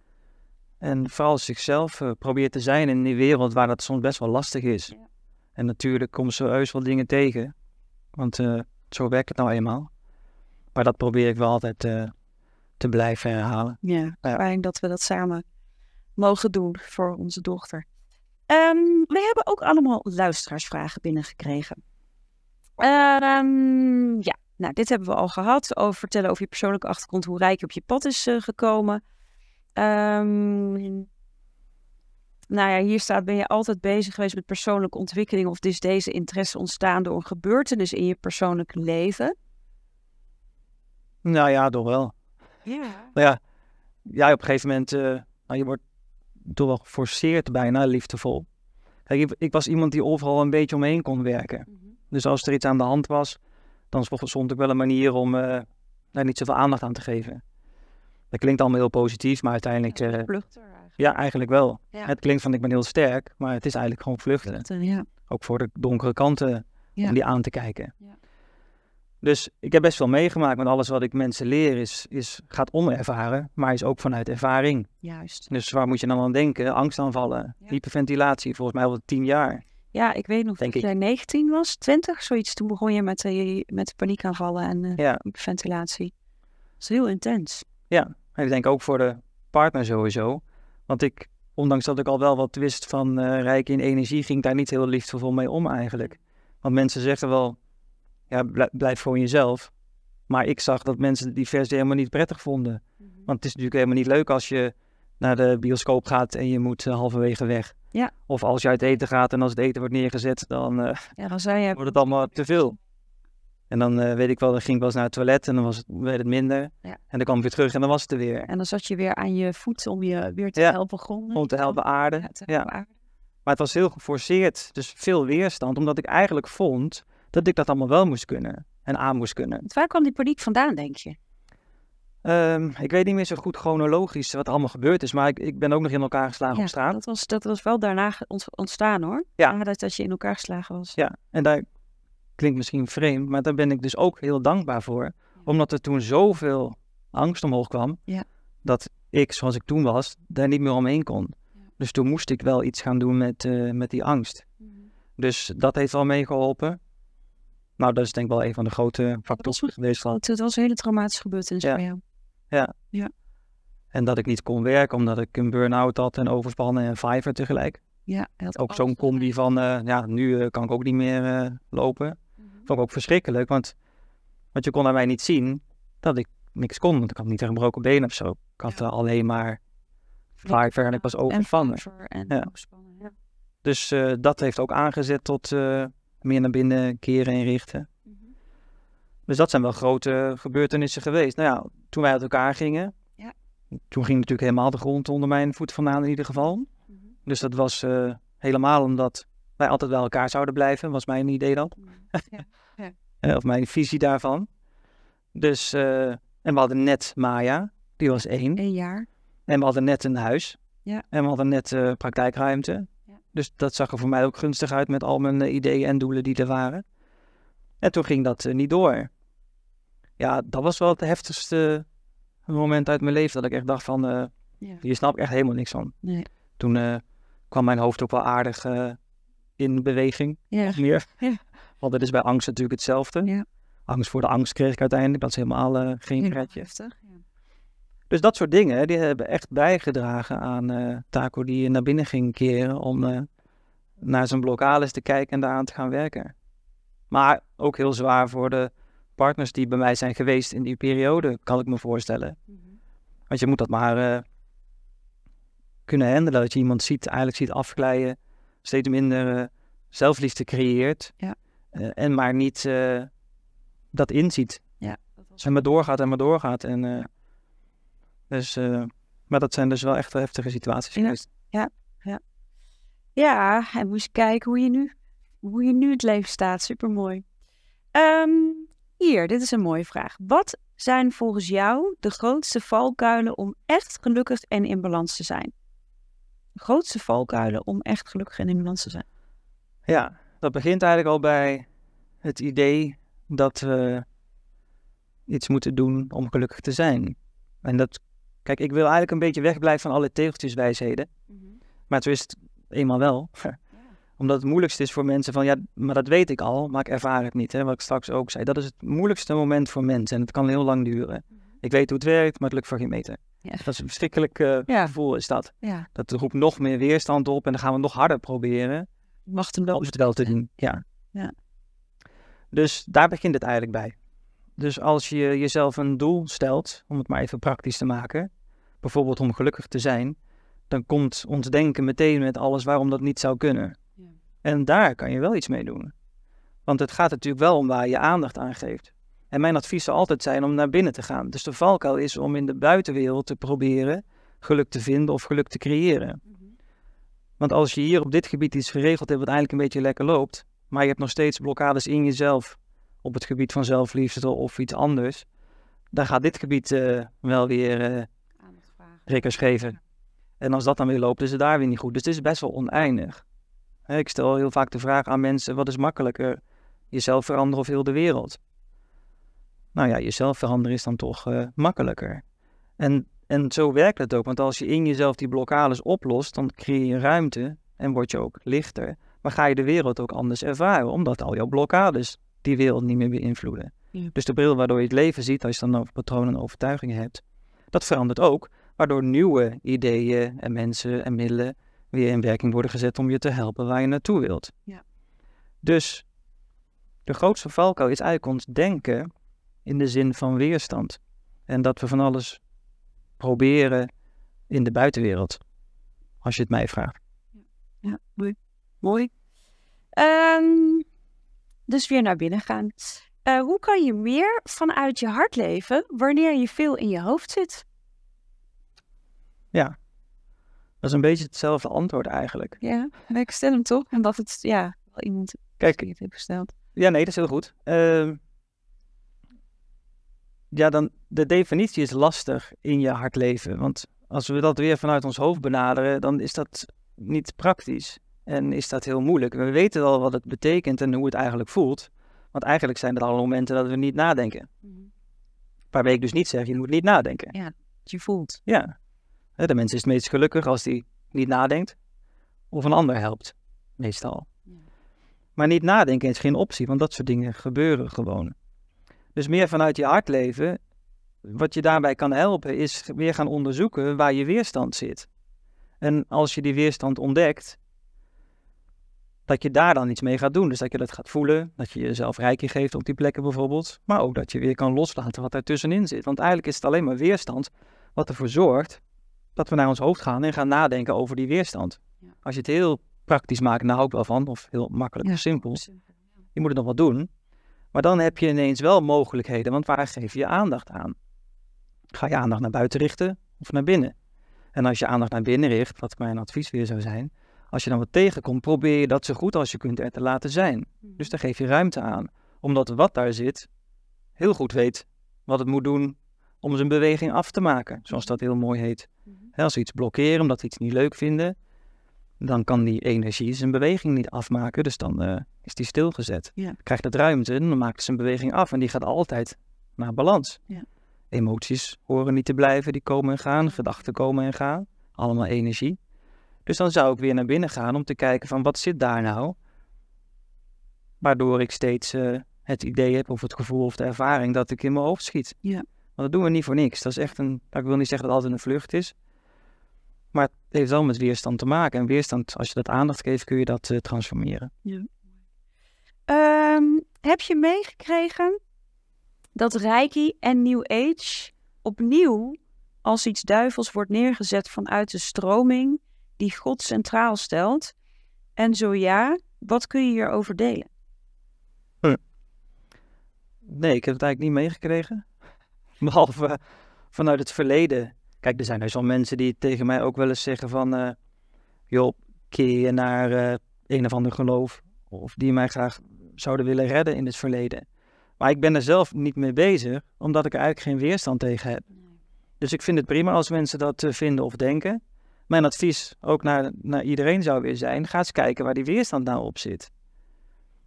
En vooral zichzelf probeert te zijn in die wereld waar dat soms best wel lastig is. Ja. En natuurlijk komen ze heus wel dingen tegen. Want zo werkt het nou eenmaal. Maar dat probeer ik wel altijd te blijven herhalen. Ja, fijn dat we dat samen mogen doen voor onze dochter. Ehm, we hebben ook allemaal luisteraarsvragen binnengekregen. Uh, ja, nou, dit hebben we al gehad. Over vertellen over je persoonlijke achtergrond, hoe rijk je op je pad is eh, gekomen. Ehm, nou ja, hier staat: ben je altijd bezig geweest met persoonlijke ontwikkeling of is deze interesse ontstaan door een gebeurtenis in je persoonlijk leven? Nou ja, toch wel. Ja. Nou ja, op een gegeven moment, eh, nou, je wordt toch wel geforceerd bijna liefdevol. Kijk, ik, was iemand die overal een beetje omheen kon werken. Mhm. Dus als er iets aan de hand was, dan stond ik wel een manier om eh, daar niet zoveel aandacht aan te geven. Dat klinkt allemaal heel positief, maar uiteindelijk... Ja, eh, eigenlijk. Ja, eigenlijk wel. Het klinkt van ik ben heel sterk, maar het is eigenlijk gewoon vluchten. vluchten ja. Ook voor de donkere kanten om die aan te kijken. Ja. Dus ik heb best wel meegemaakt, met alles wat ik mensen leer is, is, gaat onervaren, maar is ook vanuit ervaring. Juist. Dus waar moet je dan aan denken? Angstaanvallen, ja. hyperventilatie, volgens mij al tien jaar. Ja, ik weet nog dat ik jij 19 was, 20, zoiets. Toen begon je met, eh, met paniekaanvallen en uh, ja. hyperventilatie. Dat is heel intens. Ja, en ik denk ook voor de partner sowieso. Want ik, ondanks dat ik al wel wat wist van eh, rijk in energie, ging ik daar niet heel liefdevol mee om eigenlijk. Want mensen zeggen wel, ja, blijf gewoon jezelf. Maar ik zag dat mensen die versie helemaal niet prettig vonden. Mhm. Want het is natuurlijk helemaal niet leuk als je naar de bioscoop gaat en je moet eh, halverwege weg. Ja. Of als je uit eten gaat en als het eten wordt neergezet, dan, eh, ja, dan je... wordt het allemaal te veel. En dan eh, weet ik wel, dan ging ik wel eens naar het toilet en dan was het, werd het minder. Ja. En dan kwam ik weer terug en dan was het er weer. En dan zat je weer aan je voet om je weer te helpen gronden. Om te helpen aarden. Ja, aarde. Maar het was heel geforceerd, dus veel weerstand. Omdat ik eigenlijk vond, dat ik dat allemaal wel moest kunnen en aan moest kunnen. waar kwam die paniek vandaan, denk je? Ehm, ik weet niet meer zo goed chronologisch wat er allemaal gebeurd is, maar ik, ik ben ook nog in elkaar geslagen op straat. Dat was, dat was wel daarna ontstaan hoor. Ja. Nadat dat je in elkaar geslagen was. Ja, en daar klinkt misschien vreemd, maar daar ben ik dus ook heel dankbaar voor. Omdat er toen zoveel angst omhoog kwam, ja. dat ik, zoals ik toen was, daar niet meer omheen kon. Dus toen moest ik wel iets gaan doen met, eh, met die angst. Mhm. Dus dat heeft wel meegeholpen. Nou, dat is denk ik wel een van de grote factoren geweest. Van. Het was een hele traumatisch gebeurtenis ja. voor jou. Ja. ja. En dat ik niet kon werken omdat ik een burn-out had en overspannen en vijver tegelijk. Ja, ook zo'n combi van, eh, ja, nu eh, kan ik ook niet meer eh, lopen. Mhm. Vond ik ook verschrikkelijk, want, want je kon aan mij niet zien dat ik niks kon. Want ik had niet een gebroken been of zo. Ik had alleen maar waar en ik was overspannen. En, en overspannen, ja. Dus dat heeft ook aangezet tot meer naar binnen keren en richten. Mhm. Dus dat zijn wel grote gebeurtenissen geweest. Nou ja, toen wij uit elkaar gingen, ja. toen ging natuurlijk helemaal de grond onder mijn voet vandaan in ieder geval. Mhm. Dus dat was eh, helemaal omdat wij altijd bij elkaar zouden blijven, was mijn idee dan. Mhm. Ja. Ja. Eh, of mijn visie daarvan. Dus, eh, en we hadden net Maya, die was één. Een jaar. En we hadden net een huis. Ja. En we hadden net praktijkruimte. Dus dat zag er voor mij ook gunstig uit met al mijn eh, ideeën en doelen die er waren. En toen ging dat eh, niet door. Ja, dat was wel het heftigste moment uit mijn leven dat ik echt dacht van, uh, ja. hier snap ik echt helemaal niks van. Nee. Toen kwam mijn hoofd ook wel aardig in beweging. Meer. Want dat is bij angst natuurlijk hetzelfde. Ja. Angst voor de angst kreeg ik uiteindelijk. Dat is helemaal geen pretje. Heftig, Dus dat soort dingen, die hebben echt bijgedragen aan Taco die naar binnen ging keren om naar zijn blokkades te kijken en daaraan te gaan werken. Maar ook heel zwaar voor de partners die bij mij zijn geweest in die periode, kan ik me voorstellen. Mhm. Want je moet dat maar eh, kunnen handelen. Dat je iemand ziet, eigenlijk ziet afglijden, steeds minder eh, zelfliefde creëert. Ja. Eh, en maar niet dat inziet. Ja. En maar doorgaat en maar doorgaat. En, dus, maar dat zijn dus wel echt heftige situaties ja. Ja, ja, en moest kijken hoe je nu, hoe je nu het leven staat. Supermooi. Um, hier, dit is een mooie vraag. Wat zijn volgens jou de grootste valkuilen om echt gelukkig en in balans te zijn? De grootste valkuilen om echt gelukkig en in balans te zijn? Ja, dat begint eigenlijk al bij het idee dat we iets moeten doen om gelukkig te zijn. En dat, kijk, ik wil eigenlijk een beetje wegblijven van alle tegeltjeswijsheden. Mm Maar het is eenmaal wel. Omdat het moeilijkste is voor mensen van, ja, maar dat weet ik al, maar ik ervaar het niet. Hè, wat ik straks ook zei, dat is het moeilijkste moment voor mensen en het kan heel lang duren. Mhm. Ik weet hoe het werkt, maar het lukt voor geen meter. Dat is een verschrikkelijk eh, gevoel is dat. Dat roept nog meer weerstand op en dan gaan we nog harder proberen. wel? Om het wel te doen, ja. ja. Dus daar begint het eigenlijk bij. Dus als je jezelf een doel stelt, om het maar even praktisch te maken, bijvoorbeeld om gelukkig te zijn, dan komt ons denken meteen met alles waarom dat niet zou kunnen. En daar kan je wel iets mee doen. Want het gaat natuurlijk wel om waar je aandacht aan geeft. En mijn advies zal altijd zijn om naar binnen te gaan. Dus de valkuil is om in de buitenwereld te proberen geluk te vinden of geluk te creëren. Mhm. Want als je hier op dit gebied iets geregeld hebt wat eigenlijk een beetje lekker loopt, maar je hebt nog steeds blokkades in jezelf op het gebied van zelfliefde of iets anders, dan gaat dit gebied eh, wel weer uh, rikkers geven. En als dat dan weer loopt, is het daar weer niet goed. Dus het is best wel oneindig. ik stel heel vaak de vraag aan mensen: wat is makkelijker? Jezelf veranderen of heel de wereld? Nou ja, jezelf veranderen is dan toch eh, makkelijker. En, en zo werkt het ook, want als je in jezelf die blokkades oplost, dan creëer je ruimte en word je ook lichter. Maar ga je de wereld ook anders ervaren, omdat al jouw blokkades die wereld niet meer beïnvloeden. Dus de bril waardoor je het leven ziet, als je dan over patronen en overtuigingen hebt, dat verandert ook waardoor nieuwe ideeën en mensen en middelen weer in werking worden gezet om je te helpen waar je naartoe wilt. Ja. Dus de grootste valkuil is eigenlijk ons denken in de zin van weerstand. En dat we van alles proberen in de buitenwereld, als je het mij vraagt. Ja, mooi. mooi. Ehm, dus weer naar binnen gaan. Eh, hoe kan je meer vanuit je hart leven wanneer je veel in je hoofd zit? Ja. Dat is een beetje hetzelfde antwoord eigenlijk. Ja, maar ik stel hem toch, omdat het ja, wel iemand Kijk, die het heeft gesteld. Ja, nee, dat is heel goed. Ehm, ja, dan de definitie is lastig in je hart leven. Want als we dat weer vanuit ons hoofd benaderen, dan is dat niet praktisch. En is dat heel moeilijk. We weten al wat het betekent en hoe het eigenlijk voelt. Want eigenlijk zijn er al momenten dat we niet nadenken. Waarbij mhm. ik dus niet zeg, je moet niet nadenken. Ja, je voelt. Ja, de mens is het meest gelukkig als die niet nadenkt of een ander helpt, meestal. Maar niet nadenken is geen optie, want dat soort dingen gebeuren gewoon. Dus meer vanuit je hart leven, wat je daarbij kan helpen, is weer gaan onderzoeken waar je weerstand zit. En als je die weerstand ontdekt, dat je daar dan iets mee gaat doen. Dus dat je dat gaat voelen, dat je jezelf rijkje geeft op die plekken bijvoorbeeld. Maar ook dat je weer kan loslaten wat er tussenin zit. Want eigenlijk is het alleen maar weerstand wat ervoor zorgt dat we naar ons hoofd gaan en gaan nadenken over die weerstand. Als je het heel praktisch maakt, nou hou ik wel van, of heel makkelijk, ja, simpel. Je moet het nog wat doen. Maar dan heb je ineens wel mogelijkheden, want waar geef je je aandacht aan? Ga je aandacht naar buiten richten of naar binnen? En als je aandacht naar binnen richt, wat mijn advies weer zou zijn, als je dan wat tegenkomt, probeer je dat zo goed als je kunt er te laten zijn. Mhm. Dus daar geef je ruimte aan. Omdat wat daar zit, heel goed weet wat het moet doen om zijn beweging af te maken, zoals dat heel mooi heet. Mhm. Als ze iets blokkeren omdat ze iets niet leuk vinden, dan kan die energie zijn beweging niet afmaken. Dus dan eh, is die stilgezet. Krijgt dat ruimte, dan maakt zijn beweging af. En die gaat altijd naar balans. Emoties horen niet te blijven, die komen en gaan. Gedachten komen en gaan. Allemaal energie. Dus dan zou ik weer naar binnen gaan om te kijken van wat zit daar nou? Waardoor ik steeds eh, het idee heb of het gevoel of de ervaring dat ik in mijn hoofd schiet. Ja. Want dat doen we niet voor niks. Dat is echt een, nou, ik wil niet zeggen dat het altijd een vlucht is. Maar het heeft wel met weerstand te maken. En weerstand, als je dat aandacht geeft, kun je dat eh, transformeren. Ja. Ehm, heb je meegekregen dat Reiki en New Age opnieuw als iets duivels wordt neergezet vanuit de stroming die God centraal stelt? En zo ja, wat kun je hierover delen? Nee, ik heb het eigenlijk niet meegekregen. Behalve vanuit het verleden. Kijk, er zijn dus al mensen die tegen mij ook wel eens zeggen van... Eh, joh, keer je naar eh, een of ander geloof. Of die mij graag zouden willen redden in het verleden. Maar ik ben er zelf niet mee bezig, omdat ik er eigenlijk geen weerstand tegen heb. Dus ik vind het prima als mensen dat eh, vinden of denken. Mijn advies ook naar, naar iedereen zou weer zijn: ga eens kijken waar die weerstand nou op zit.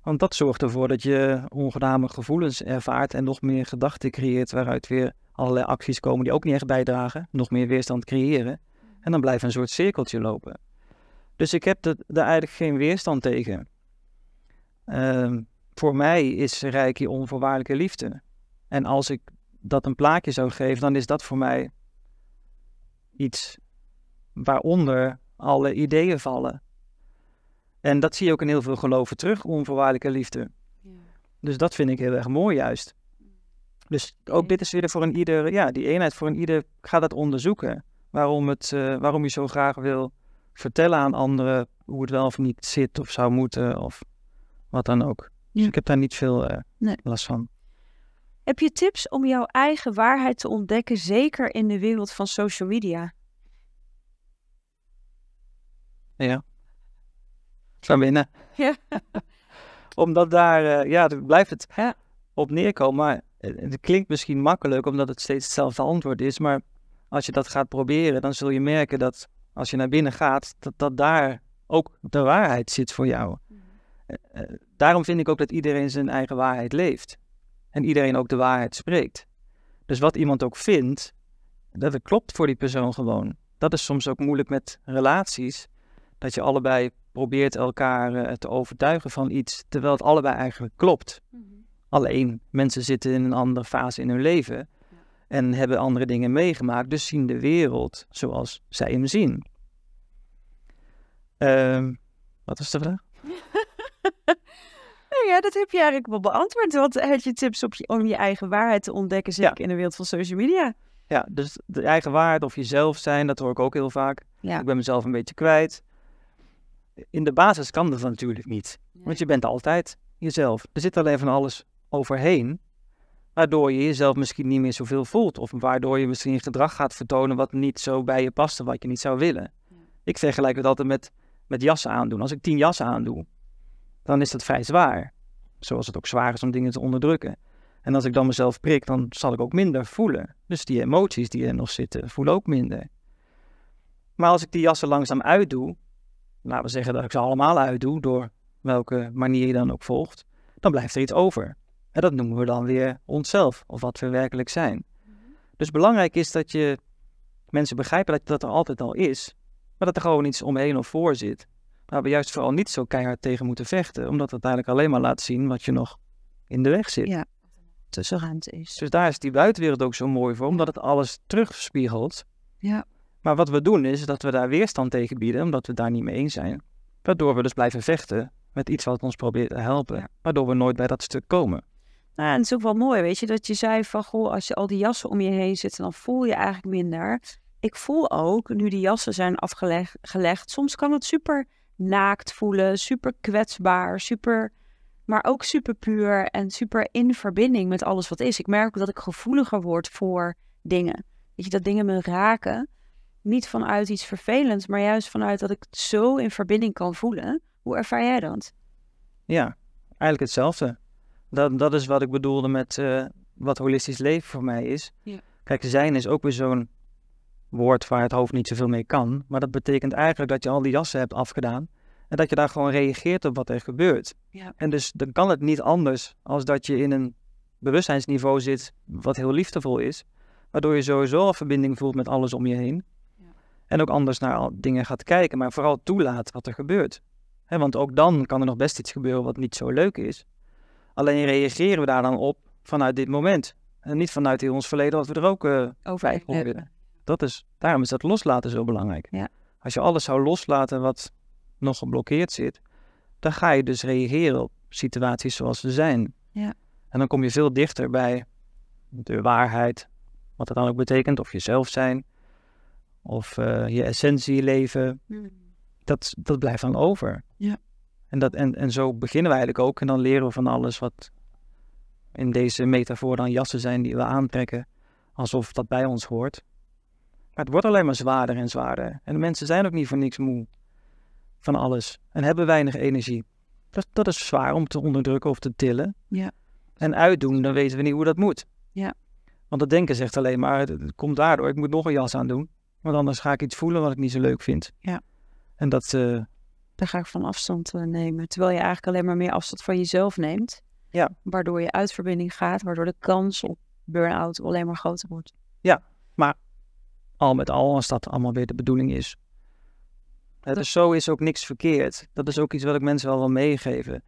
Want dat zorgt ervoor dat je ongedane gevoelens ervaart en nog meer gedachten creëert waaruit weer allerlei acties komen die ook niet echt bijdragen, nog meer weerstand creëren. En dan blijft een soort cirkeltje lopen. Dus ik heb daar eigenlijk geen weerstand tegen. Ehm, voor mij is Reiki onvoorwaardelijke liefde. En als ik dat een plaatje zou geven, dan is dat voor mij iets waaronder alle ideeën vallen. En dat zie je ook in heel veel geloven terug, onvoorwaardelijke liefde. Ja. Dus dat vind ik heel erg mooi juist. Dus ook dit is weer voor een ieder, ja, die eenheid voor een ieder, ga dat onderzoeken. Waarom, het, eh, waarom je zo graag wil vertellen aan anderen hoe het wel of niet zit of zou moeten of wat dan ook. Dus ik heb daar niet veel eh, nee. last van. Heb je tips om jouw eigen waarheid te ontdekken, zeker in de wereld van social media? Ja van binnen. Ja. Omdat daar, eh, ja, daar blijft het ja. op neerkomen. Maar het klinkt misschien makkelijk omdat het steeds hetzelfde antwoord is. Maar als je dat gaat proberen, dan zul je merken dat als je naar binnen gaat, dat, dat daar ook de waarheid zit voor jou. Mm-hmm. Eh, eh, daarom vind ik ook dat iedereen zijn eigen waarheid leeft. En iedereen ook de waarheid spreekt. Dus wat iemand ook vindt, dat het klopt voor die persoon gewoon. Dat is soms ook moeilijk met relaties dat je allebei probeert elkaar eh, te overtuigen van iets, terwijl het allebei eigenlijk klopt. Mhm. Alleen mensen zitten in een andere fase in hun leven en hebben andere dingen meegemaakt, dus zien de wereld zoals zij hem zien. Ehm, wat is de vraag? Nou ja, dat heb je eigenlijk wel beantwoord. Wat had je tips op je, om je eigen waarheid te ontdekken, zeker in de wereld van social media? Ja, dus de eigen waarheid of jezelf zijn, dat hoor ik ook heel vaak. Ik ben mezelf een beetje kwijt in de basis kan dat natuurlijk niet. Want je bent altijd jezelf. Er zit alleen van alles overheen. Waardoor je jezelf misschien niet meer zoveel voelt. Of waardoor je misschien gedrag gaat vertonen wat niet zo bij je past wat je niet zou willen. Ik vergelijk het altijd met, met jassen aandoen. Als ik tien jassen aandoe, dan is dat vrij zwaar. Zoals het ook zwaar is om dingen te onderdrukken. En als ik dan mezelf prik, dan zal ik ook minder voelen. Dus die emoties die er nog zitten, voelen ook minder. Maar als ik die jassen langzaam uitdoe, laten we zeggen dat ik ze allemaal uitdoe door welke manier je dan ook volgt, dan blijft er iets over. En dat noemen we dan weer onszelf of wat we werkelijk zijn. Mhm. Dus belangrijk is dat je mensen begrijpen dat dat er altijd al is, maar dat er gewoon iets omheen of voor zit. Waar we juist vooral niet zo keihard tegen moeten vechten, omdat het eigenlijk alleen maar laat zien wat je nog in de weg zit. Ja, dus tussenruimte is. Dus daar is die buitenwereld ook zo mooi voor, omdat het alles terugspiegelt. Ja. Maar wat we doen is dat we daar weerstand tegen bieden, omdat we daar niet mee eens zijn. Waardoor we dus blijven vechten met iets wat ons probeert te helpen. Waardoor we nooit bij dat stuk komen. Nou, en het is ook wel mooi, weet je, dat je zei van goh, als je al die jassen om je heen zit, dan voel je eigenlijk minder. Ik voel ook, nu die jassen zijn afgelegd, soms kan het super naakt voelen, super kwetsbaar, super, maar ook super puur en super in verbinding met alles wat is. Ik merk dat ik gevoeliger word voor dingen. Weet je, dat dingen me raken niet vanuit iets vervelends, maar juist vanuit dat ik het zo in verbinding kan voelen. Hoe ervaar jij dat? Ja, eigenlijk hetzelfde. Dat, dat is wat ik bedoelde met eh, wat holistisch leven voor mij is. Ja. Kijk, zijn is ook weer zo'n woord waar het hoofd niet zoveel mee kan. Maar dat betekent eigenlijk dat je al die jassen hebt afgedaan. En dat je daar gewoon reageert op wat er gebeurt. Ja. En dus dan kan het niet anders als dat je in een bewustzijnsniveau zit wat heel liefdevol is. Waardoor je sowieso al verbinding voelt met alles om je heen. En ook anders naar dingen gaat kijken, maar vooral toelaat wat er gebeurt. want ook dan kan er nog best iets gebeuren wat niet zo leuk is. Alleen reageren we daar dan op vanuit dit moment. En niet vanuit ons verleden wat we er ook uh, over hebben. Dat is, daarom is dat loslaten zo belangrijk. Ja. Als je alles zou loslaten wat nog geblokkeerd zit, dan ga je dus reageren op situaties zoals ze zijn. Ja. En dan kom je veel dichter bij de waarheid, wat het dan ook betekent, of jezelf zijn of eh, je essentie leven. Hmm. Dat, dat blijft dan over. Ja. En, dat, en, en zo beginnen we eigenlijk ook. En dan leren we van alles wat in deze metafoor dan jassen zijn die we aantrekken. Alsof dat bij ons hoort. Maar het wordt alleen maar zwaarder en zwaarder. En de mensen zijn ook niet voor niks moe van alles. En hebben weinig energie. Dat, dat is zwaar om te onderdrukken of te tillen. Ja. En uitdoen, dan weten we niet hoe dat moet. Ja. Want dat denken zegt alleen maar, het, komt daardoor, ik moet nog een jas aan doen. Want anders ga ik iets voelen wat ik niet zo leuk vind. Ja. En dat... Uh... Daar ga ik van afstand eh, nemen. Terwijl je eigenlijk alleen maar meer afstand van jezelf neemt. Ja. Waardoor je uitverbinding gaat. Waardoor de kans op burn-out alleen maar groter wordt. Ja, maar al met al, als dat allemaal weer de bedoeling is. Dat... Dus zo is ook niks verkeerd. Dat is ook iets wat ik mensen wel wil meegeven.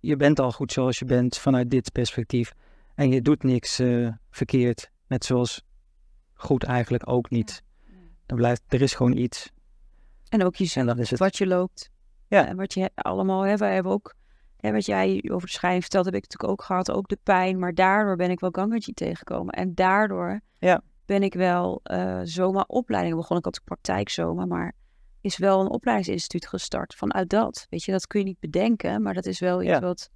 Je bent al goed zoals je bent vanuit dit perspectief. En je doet niks eh, verkeerd. Net zoals goed eigenlijk ook niet. Dan blijft, er is gewoon iets. En ook jezelf, is het. wat je loopt. Ja. En wat je allemaal hebt. We hebben ook, wat jij over de schijn vertelt, heb ik natuurlijk ook gehad. Ook de pijn. Maar daardoor ben ik wel gangertje tegengekomen. En daardoor ja. ben ik wel eh, zomaar opleidingen begon. Ik had de praktijk zomaar, maar is wel een opleidingsinstituut gestart vanuit dat. Weet je, dat kun je niet bedenken, maar dat is wel iets wat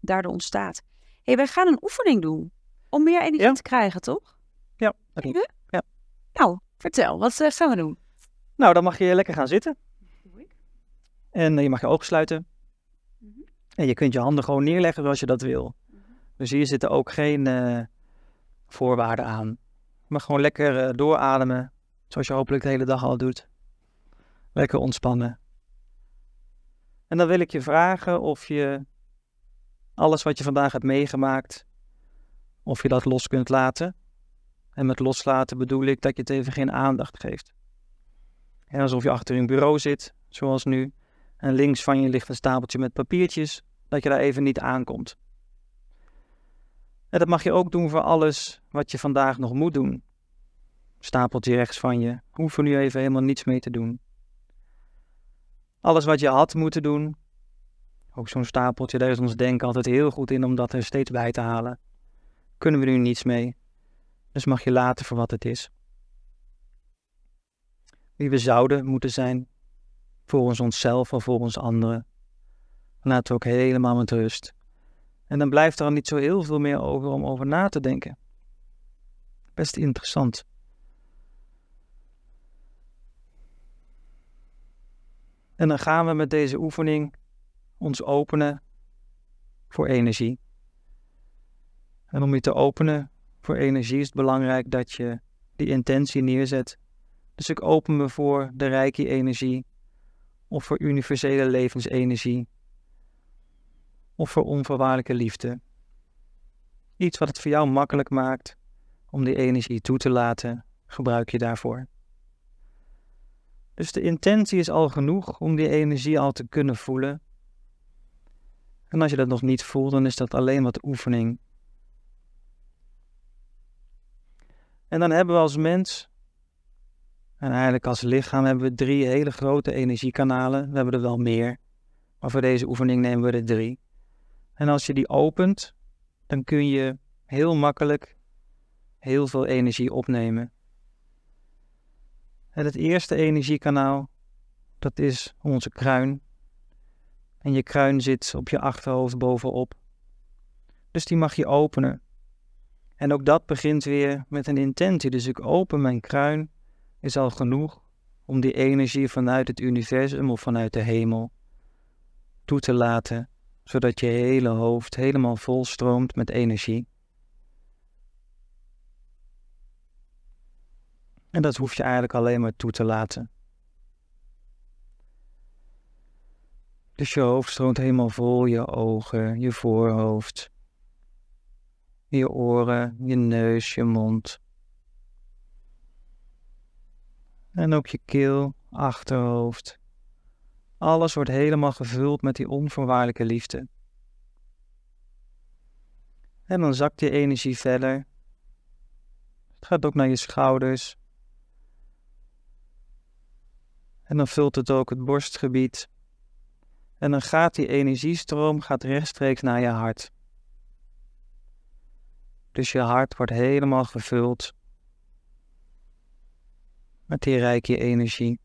daardoor ontstaat. hey, wij gaan een oefening doen om meer energie te krijgen, toch? Ja, dat klopt. Vertel, wat eh, gaan we doen? Nou, dan mag je lekker gaan zitten. En eh, je mag je ogen sluiten. Mhm. En je kunt je handen gewoon neerleggen zoals je dat wil. Mhm. Dus hier zitten ook geen eh, voorwaarden aan. Maar gewoon lekker doorademen, zoals je hopelijk de hele dag al doet. Lekker ontspannen. En dan wil ik je vragen of je alles wat je vandaag hebt meegemaakt, of je dat los kunt laten. En met loslaten bedoel ik dat je het even geen aandacht geeft. En alsof je achter een bureau zit, zoals nu, en links van je ligt een stapeltje met papiertjes, dat je daar even niet aankomt. En dat mag je ook doen voor alles wat je vandaag nog moet doen. Stapeltje rechts van je, hoef er nu even helemaal niets mee te doen. Alles wat je had moeten doen, ook zo'n stapeltje, daar is ons denken altijd heel goed in om dat er steeds bij te halen. Kunnen we nu niets mee, dus mag je laten voor wat het is. Wie we zouden moeten zijn, volgens onszelf en volgens anderen. Laten we ook helemaal met rust. En dan blijft er al niet zo heel veel meer over om over na te denken. Best interessant. En dan gaan we met deze oefening ons openen voor energie. En om je te openen voor energie is het belangrijk dat je die intentie neerzet. Dus ik open me voor de rijke energie of voor universele levensenergie of voor onvoorwaardelijke liefde. Iets wat het voor jou makkelijk maakt om die energie toe te laten, gebruik je daarvoor. Dus de intentie is al genoeg om die energie al te kunnen voelen. En als je dat nog niet voelt, dan is dat alleen wat oefening. En dan hebben we als mens, en eigenlijk als lichaam, hebben we drie hele grote energiekanalen. We hebben er wel meer, maar voor deze oefening nemen we er drie. En als je die opent, dan kun je heel makkelijk heel veel energie opnemen. het eerste energiekanaal, dat is onze kruin. En je kruin zit op je achterhoofd bovenop. Dus die mag je openen. En ook dat begint weer met een intentie. Dus ik open mijn kruin, is al genoeg om die energie vanuit het universum of vanuit de hemel toe te laten, zodat je hele hoofd helemaal vol stroomt met energie. En dat hoef je eigenlijk alleen maar toe te laten. Dus je hoofd stroomt helemaal vol, je ogen, je voorhoofd, je oren, je neus, je mond. En ook je keel, achterhoofd. Alles wordt helemaal gevuld met die onvoorwaardelijke liefde. En dan zakt je energie verder. Het gaat ook naar je schouders. En dan vult het ook het borstgebied. En dan gaat die energiestroom gaat rechtstreeks naar je hart. Dus je hart wordt helemaal gevuld met die rijke energie.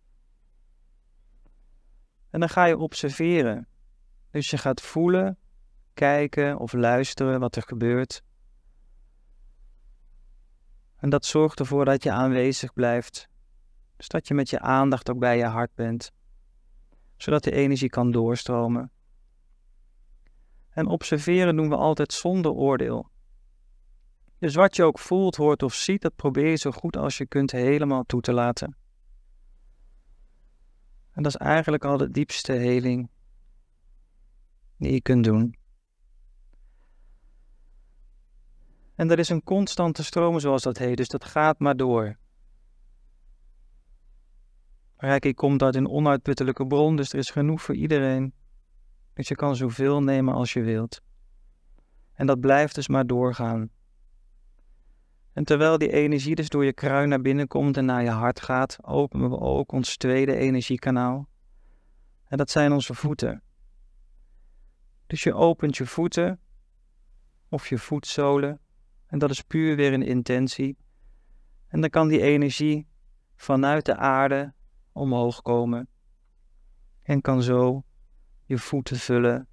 En dan ga je observeren. Dus je gaat voelen, kijken of luisteren wat er gebeurt. En dat zorgt ervoor dat je aanwezig blijft. Dus dat je met je aandacht ook bij je hart bent. Zodat de energie kan doorstromen. En observeren doen we altijd zonder oordeel. Dus wat je ook voelt, hoort of ziet, dat probeer je zo goed als je kunt helemaal toe te laten. En dat is eigenlijk al de diepste heling die je kunt doen. En er is een constante stroom, zoals dat heet, dus dat gaat maar door. ik komt uit een onuitputtelijke bron, dus er is genoeg voor iedereen. Dus je kan zoveel nemen als je wilt. En dat blijft dus maar doorgaan. En terwijl die energie dus door je kruin naar binnen komt en naar je hart gaat, openen we ook ons tweede energiekanaal. En dat zijn onze voeten. Dus je opent je voeten of je voetzolen. En dat is puur weer een intentie. En dan kan die energie vanuit de aarde omhoog komen. En kan zo je voeten vullen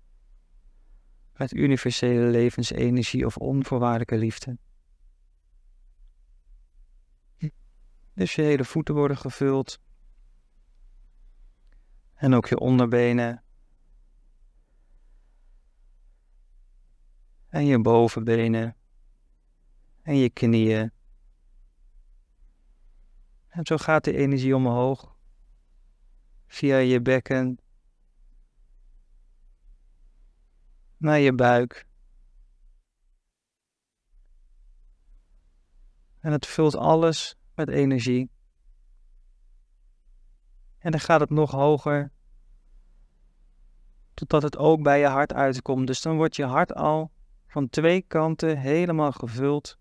met universele levensenergie of onvoorwaardelijke liefde. Dus je hele voeten worden gevuld. En ook je onderbenen. En je bovenbenen. En je knieën. En zo gaat de energie omhoog. Via je bekken. Naar je buik. En het vult alles met energie. En dan gaat het nog hoger, totdat het ook bij je hart uitkomt. Dus dan wordt je hart al van twee kanten helemaal gevuld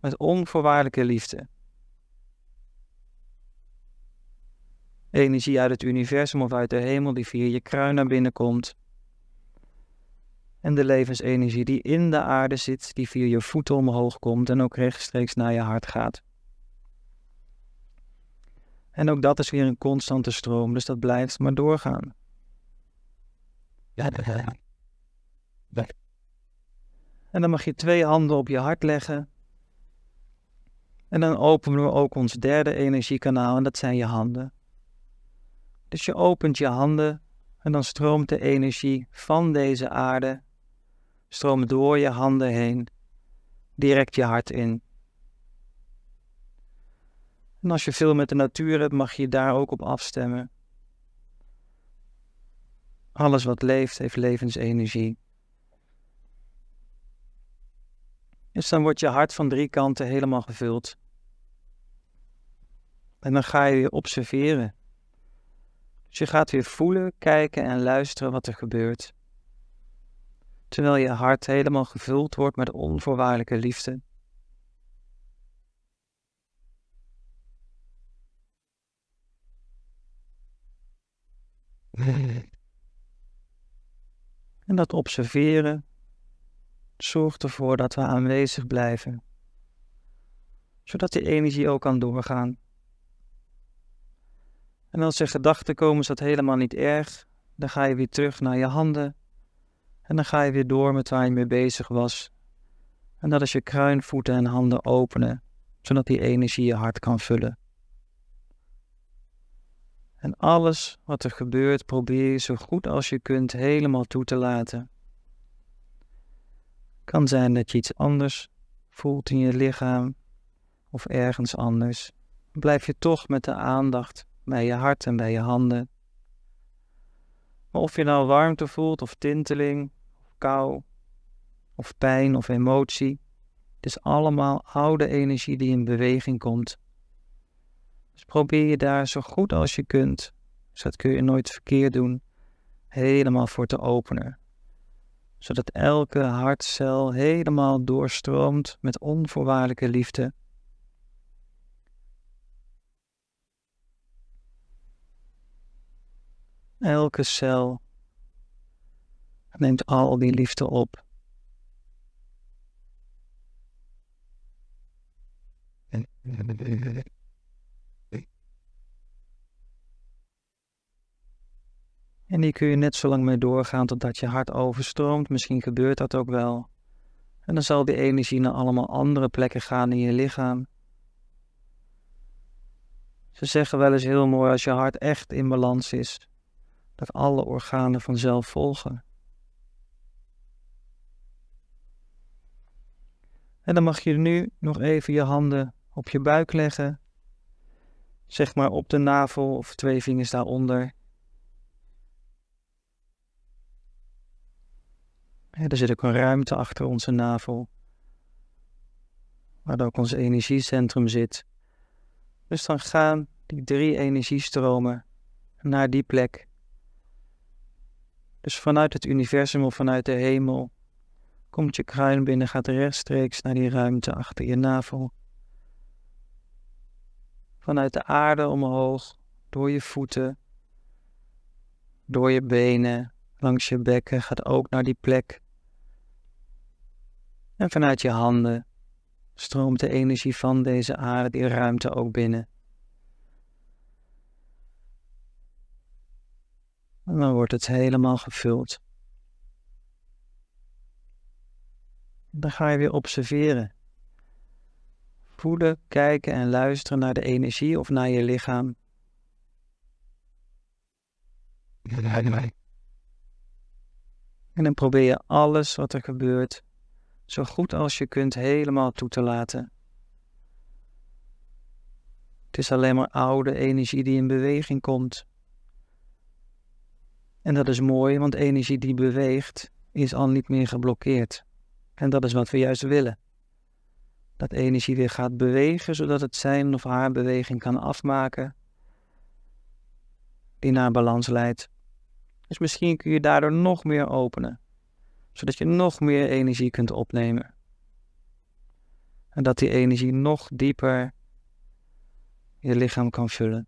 met onvoorwaardelijke liefde. Energie uit het universum of uit de hemel die via je kruin naar binnen komt. En de levensenergie die in de aarde zit, die via je voeten omhoog komt en ook rechtstreeks naar je hart gaat. En ook dat is weer een constante stroom, dus dat blijft maar doorgaan. Ja, dat... En dan mag je twee handen op je hart leggen. En dan openen we ook ons derde energiekanaal en dat zijn je handen. Dus je opent je handen en dan stroomt de energie van deze aarde, stroomt door je handen heen, direct je hart in. En als je veel met de natuur hebt, mag je daar ook op afstemmen. Alles wat leeft, heeft levensenergie. Dus dan wordt je hart van drie kanten helemaal gevuld. En dan ga je weer observeren. Dus je gaat weer voelen, kijken en luisteren wat er gebeurt. Terwijl je hart helemaal gevuld wordt met onvoorwaardelijke liefde. En dat observeren zorgt ervoor dat we aanwezig blijven, zodat die energie ook kan doorgaan. En als er gedachten komen, is dat helemaal niet erg. Dan ga je weer terug naar je handen en dan ga je weer door met waar je mee bezig was. En dat is je kruin, voeten en handen openen, zodat die energie je hart kan vullen. En alles wat er gebeurt, probeer je zo goed als je kunt helemaal toe te laten. Kan zijn dat je iets anders voelt in je lichaam of ergens anders. Blijf je toch met de aandacht bij je hart en bij je handen. Maar of je nou warmte voelt of tinteling, of kou, of pijn of emotie, het is allemaal oude energie die in beweging komt. Dus probeer je daar zo goed als je kunt, Zodat dus kun je nooit verkeerd doen, helemaal voor te openen. Zodat elke hartcel helemaal doorstroomt met onvoorwaardelijke liefde. Elke cel neemt al die liefde op. En En die kun je net zo lang mee doorgaan totdat je hart overstroomt. Misschien gebeurt dat ook wel. En dan zal die energie naar allemaal andere plekken gaan in je lichaam. Ze zeggen wel eens heel mooi als je hart echt in balans is, dat alle organen vanzelf volgen. En dan mag je nu nog even je handen op je buik leggen, zeg maar op de navel of twee vingers daaronder. er zit ook een ruimte achter onze navel, waar ook ons energiecentrum zit. Dus dan gaan die drie energiestromen naar die plek. Dus vanuit het universum of vanuit de hemel komt je kruin binnen, gaat rechtstreeks naar die ruimte achter je navel. Vanuit de aarde omhoog, door je voeten, door je benen, langs je bekken gaat ook naar die plek. En vanuit je handen stroomt de energie van deze aarde die ruimte ook binnen. En dan wordt het helemaal gevuld. Dan ga je weer observeren. Voelen, kijken en luisteren naar de energie of naar je lichaam. Ja, mij. En dan probeer je alles wat er gebeurt zo goed als je kunt helemaal toe te laten. Het is alleen maar oude energie die in beweging komt. En dat is mooi, want energie die beweegt is al niet meer geblokkeerd. En dat is wat we juist willen. Dat energie weer gaat bewegen, zodat het zijn of haar beweging kan afmaken, die naar balans leidt. Dus misschien kun je daardoor nog meer openen, zodat je nog meer energie kunt opnemen. En dat die energie nog dieper je lichaam kan vullen.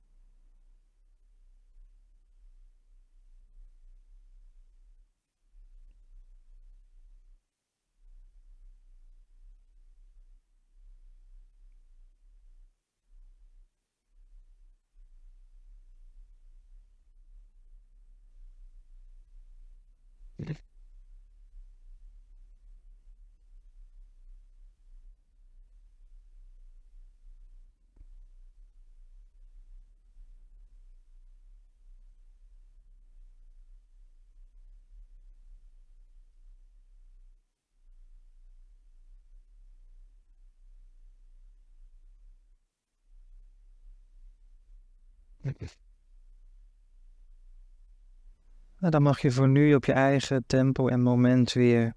Nou, dan mag je voor nu op je eigen tempo en moment weer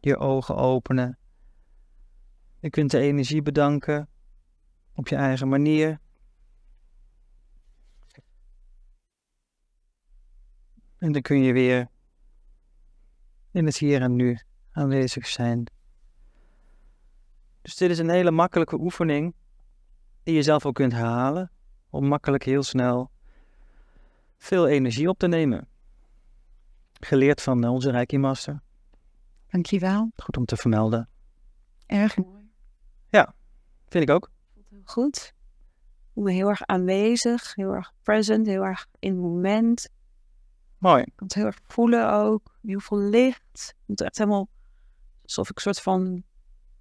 je ogen openen. Je kunt de energie bedanken op je eigen manier. En dan kun je weer in het hier en nu aanwezig zijn. Dus dit is een hele makkelijke oefening die je zelf ook kunt herhalen om makkelijk heel snel veel energie op te nemen geleerd van eh, onze Reiki Master. Dankjewel. Goed om te vermelden. Erg mooi. Ja, vind ik ook. Goed. Ik voel me heel erg aanwezig, heel erg present, heel erg in het moment. Mooi. Ik kan het heel erg voelen ook. Heel veel licht. Het echt helemaal alsof ik soort van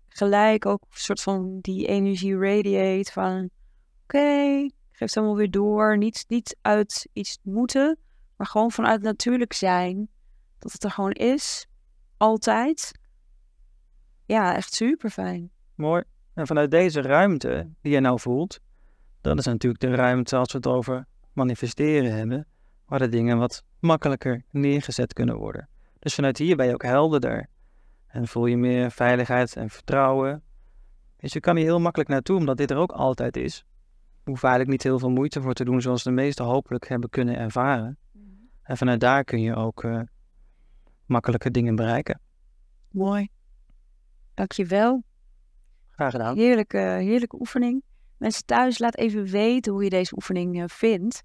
gelijk ook een soort van die energie radiate van oké, okay, geef het helemaal weer door. Niet, niet uit iets moeten, maar gewoon vanuit natuurlijk zijn. Dat het er gewoon is. Altijd. Ja, echt super fijn. Mooi. En vanuit deze ruimte die je nou voelt, dat is natuurlijk de ruimte als we het over manifesteren hebben, waar de dingen wat makkelijker neergezet kunnen worden. Dus vanuit hier ben je ook helderder en voel je meer veiligheid en vertrouwen. Dus je kan hier heel makkelijk naartoe, omdat dit er ook altijd is. Je hoeft eigenlijk niet heel veel moeite voor te doen, zoals de meesten hopelijk hebben kunnen ervaren. En vanuit daar kun je ook eh, makkelijke dingen bereiken. Mooi. Dankjewel. Graag gedaan. Heerlijke, heerlijke oefening. Mensen thuis, laat even weten hoe je deze oefening eh, vindt.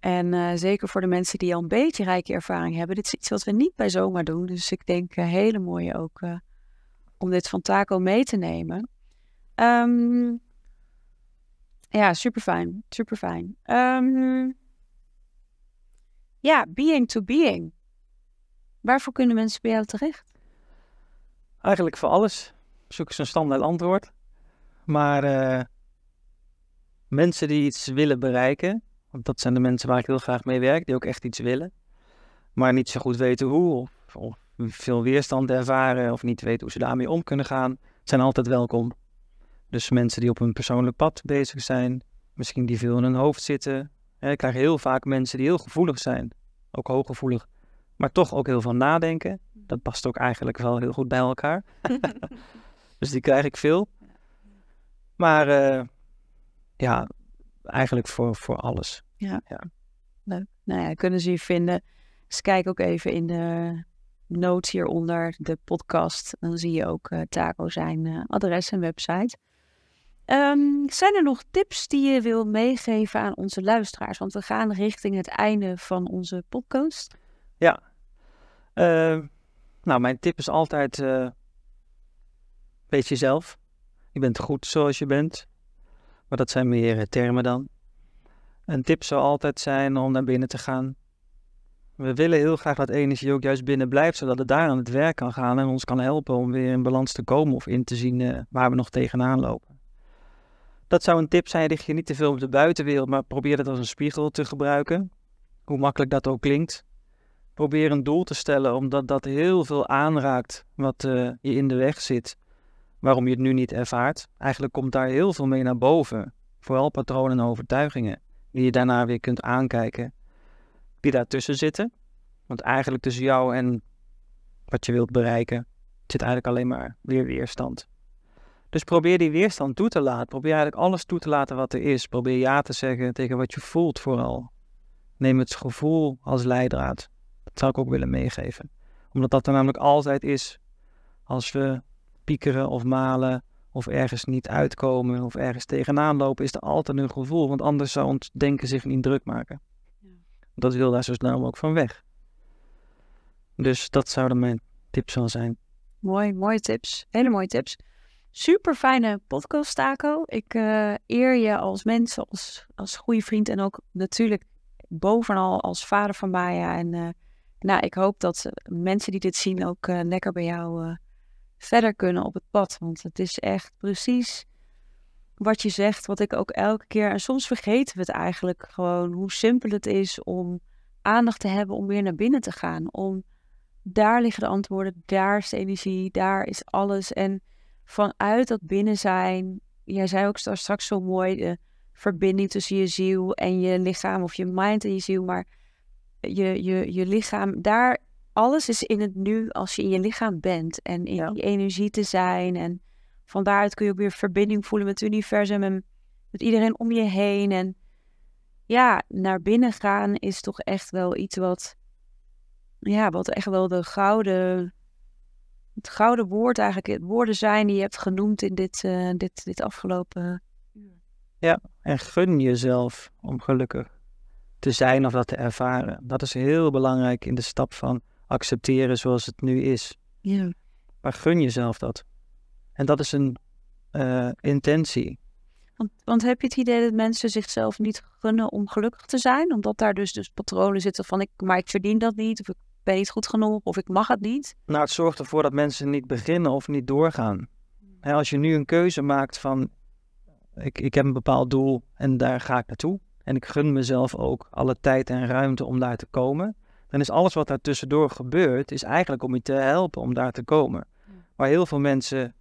En eh, zeker voor de mensen die al een beetje rijke ervaring hebben. Dit is iets wat we niet bij zomaar doen. Dus ik denk uh, hele mooie ook om dit van Taco mee te nemen. Ehm, ja, super fijn. Super fijn. Ehm, ja, being to being. Waarvoor kunnen mensen bij jou terecht? Eigenlijk voor alles. Zoek eens een standaard antwoord. Maar eh, mensen die iets willen bereiken, want dat zijn de mensen waar ik heel graag mee werk, die ook echt iets willen, maar niet zo goed weten hoe, of, of veel weerstand ervaren, of niet weten hoe ze daarmee om kunnen gaan, zijn altijd welkom. Dus mensen die op hun persoonlijk pad bezig zijn, misschien die veel in hun hoofd zitten, en ik krijg heel vaak mensen die heel gevoelig zijn, ook hooggevoelig, maar toch ook heel veel nadenken. Dat past ook eigenlijk wel heel goed bij elkaar. dus die krijg ik veel. Maar eh, ja, eigenlijk voor, voor alles. Ja. ja. Leuk. Nou ja, kunnen ze je vinden. Dus kijk ook even in de notes hieronder, de podcast. Dan zie je ook uh, Taco zijn eh, adres en website. Ehm, zijn er nog tips die je wil meegeven aan onze luisteraars? Want we gaan richting het einde van onze podcast. Ja. Ehm, nou, mijn tip is altijd: uh, wees jezelf. Je bent goed zoals je bent. Maar dat zijn meer eh, termen dan. Een tip zou altijd zijn om naar binnen te gaan. We willen heel graag dat energie ook juist binnen blijft, zodat het daar aan het werk kan gaan en ons kan helpen om weer in balans te komen of in te zien eh, waar we nog tegenaan lopen. Dat zou een tip zijn, richt je niet te veel op de buitenwereld, maar probeer dat als een spiegel te gebruiken. Hoe makkelijk dat ook klinkt. Probeer een doel te stellen, omdat dat heel veel aanraakt wat eh, je in de weg zit. Waarom je het nu niet ervaart. Eigenlijk komt daar heel veel mee naar boven. Vooral patronen en overtuigingen, die je daarna weer kunt aankijken. Die daartussen zitten. Want eigenlijk tussen jou en wat je wilt bereiken, zit eigenlijk alleen maar weer weerstand. Dus probeer die weerstand toe te laten. Probeer eigenlijk alles toe te laten wat er is. Probeer ja te zeggen tegen wat je voelt vooral. Neem het gevoel als leidraad. Dat zou ik ook willen meegeven. Omdat dat er namelijk altijd is als we piekeren of malen of ergens niet uitkomen of ergens tegenaan lopen, is er altijd een gevoel. Want anders zou ons denken zich niet druk maken. Ja. Dat wil daar zo snel mogelijk van weg. Dus dat zouden mijn tips wel zijn. Mooi, mooie tips. Hele mooie tips super fijne podcast, Taco. Ik eh, eer je als mens, als, als goede vriend en ook natuurlijk bovenal als vader van Maya. En eh, nou, ik hoop dat eh, mensen die dit zien ook lekker bij jou verder kunnen op het pad. Want het is echt precies wat je zegt, wat ik ook elke keer. En soms vergeten we het eigenlijk gewoon hoe simpel het is om aandacht te hebben om weer naar binnen te gaan. Om daar liggen de antwoorden, daar is de energie, daar is alles. En vanuit dat binnen zijn. Jij zei ook straks zo mooi de verbinding tussen je ziel en je lichaam of je mind en je ziel, maar je, je, je lichaam, daar alles is in het nu als je in je lichaam bent en in die energie te zijn. En van daaruit kun je ook weer verbinding voelen met het universum en met iedereen om je heen. En ja, naar binnen gaan is toch echt wel iets wat, ja, wat echt wel de gouden het gouden woord eigenlijk, het woorden zijn die je hebt genoemd in dit, eh, dit, dit afgelopen uur. Ja, en gun jezelf om gelukkig te zijn of dat te ervaren. Dat is heel belangrijk in de stap van accepteren zoals het nu is. Ja. Maar gun jezelf dat. En dat is een eh, intentie. Want, want, heb je het idee dat mensen zichzelf niet gunnen om gelukkig te zijn? Omdat daar dus, dus patronen zitten van ik, maar ik verdien dat niet, of ik ben niet goed genoeg of ik mag het niet. Nou, het zorgt ervoor dat mensen niet beginnen of niet doorgaan. Hmm. als je nu een keuze maakt van ik, ik heb een bepaald doel en daar ga ik naartoe. En ik gun mezelf ook alle tijd en ruimte om daar te komen. Dan is alles wat daartussendoor gebeurt, is eigenlijk om je te helpen om daar te komen. Waar hmm. heel veel mensen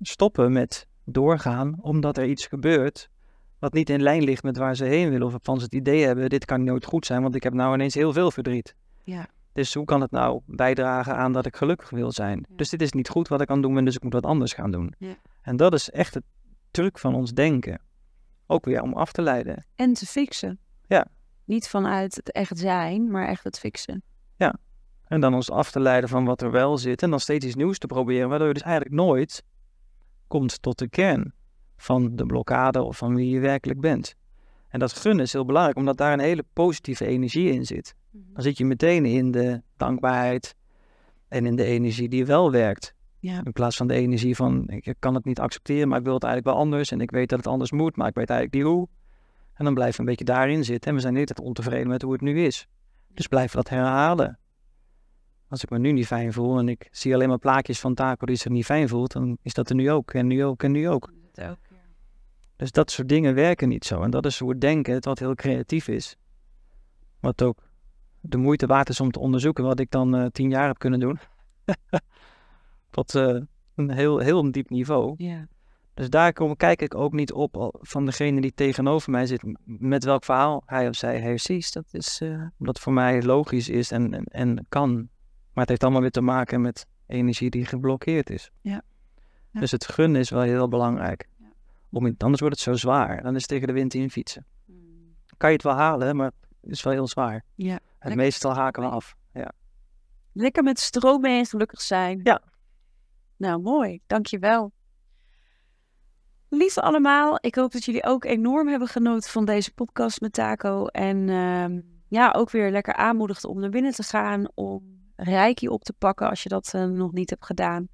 stoppen met doorgaan omdat er iets gebeurt wat niet in lijn ligt met waar ze heen willen. Of van ze het idee hebben, dit kan nooit goed zijn, want ik heb nou ineens heel veel verdriet. Ja. Dus hoe kan het nou bijdragen aan dat ik gelukkig wil zijn? Dus dit is niet goed wat ik aan het doen ben, dus ik moet wat anders gaan doen. Ja. En dat is echt het truc van ons denken. Ook weer om af te leiden. En te fixen. Ja. Niet vanuit het echt zijn, maar echt het fixen. Ja. En dan ons af te leiden van wat er wel zit en dan steeds iets nieuws te proberen, waardoor je dus eigenlijk nooit komt tot de kern van de blokkade of van wie je werkelijk bent. En dat gunnen is heel belangrijk, omdat daar een hele positieve energie in zit. Mhm. Dan zit je meteen in de dankbaarheid en in de energie die wel werkt. Ja. In plaats van de energie van ik kan het niet accepteren, maar ik wil het eigenlijk wel anders. En ik weet dat het anders moet, maar ik weet eigenlijk niet hoe. En dan blijf je een beetje daarin zitten. En we zijn niet altijd ontevreden met hoe het nu is. Dus blijven dat herhalen. Als ik me nu niet fijn voel en ik zie alleen maar plaatjes van Taco die zich niet fijn voelt, dan is dat er nu ook en nu ook en nu ook. Dat ook. Dus dat soort dingen werken niet zo. En dat is hoe we denken, wat heel creatief is. Wat ook de moeite waard is om te onderzoeken, wat ik dan eh, tien jaar heb kunnen doen. Tot eh, een heel, heel diep niveau. Dus daar kom, kijk ik ook niet op van degene die tegenover mij zit, met welk verhaal hij of zij herziet. Dat is uh, omdat voor mij logisch is en, en, kan. Maar het heeft allemaal weer te maken met energie die geblokkeerd is. Ja. Dus het gunnen is wel heel belangrijk. Om, anders wordt het zo zwaar. Dan is het tegen de wind in fietsen. Hmm. Kan je het wel halen, maar het is wel heel zwaar. Ja, en meestal haken we af. Ja. Lekker met stroom mee en gelukkig zijn. Ja. Nou, mooi. Dankjewel. Lieve allemaal, ik hoop dat jullie ook enorm hebben genoten van deze podcast met Taco. En ehm, ja, ook weer lekker aanmoedigd om naar binnen te gaan. Om Reiki op te pakken als je dat eh, nog niet hebt gedaan.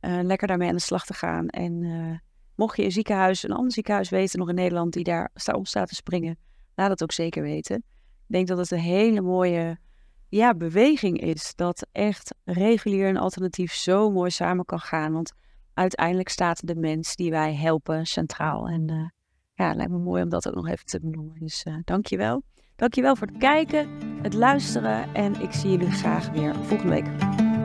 Eh, lekker daarmee aan de slag te gaan. En eh, Mocht je een ziekenhuis, een ander ziekenhuis weten nog in Nederland die daar op staat te springen, laat het ook zeker weten. Ik denk dat het een hele mooie ja, beweging is. Dat echt regulier en alternatief zo mooi samen kan gaan. Want uiteindelijk staat de mens die wij helpen centraal. En uh, ja, lijkt me mooi om dat ook nog even te benoemen. Dus uh, dankjewel. Dankjewel voor het kijken, het luisteren. En ik zie jullie graag weer volgende week.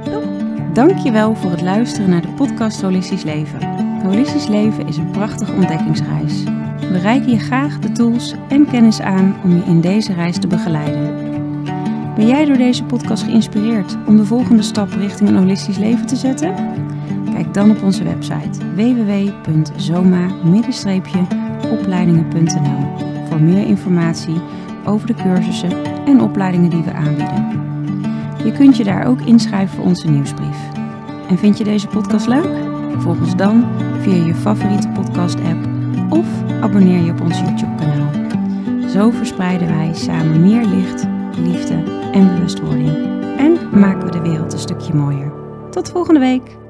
Doei! Dankjewel voor het luisteren naar de podcast Holistisch Leven. Holistisch Leven is een prachtige ontdekkingsreis. We reiken je graag de tools en kennis aan om je in deze reis te begeleiden. Ben jij door deze podcast geïnspireerd om de volgende stap richting een holistisch leven te zetten? Kijk dan op onze website www.zoma-opleidingen.nl voor meer informatie over de cursussen en opleidingen die we aanbieden. Je kunt je daar ook inschrijven voor onze nieuwsbrief. En vind je deze podcast leuk? Volg ons dan via je favoriete podcast-app of abonneer je op ons YouTube-kanaal. Zo verspreiden wij samen meer licht, liefde en bewustwording. En maken we de wereld een stukje mooier. Tot volgende week!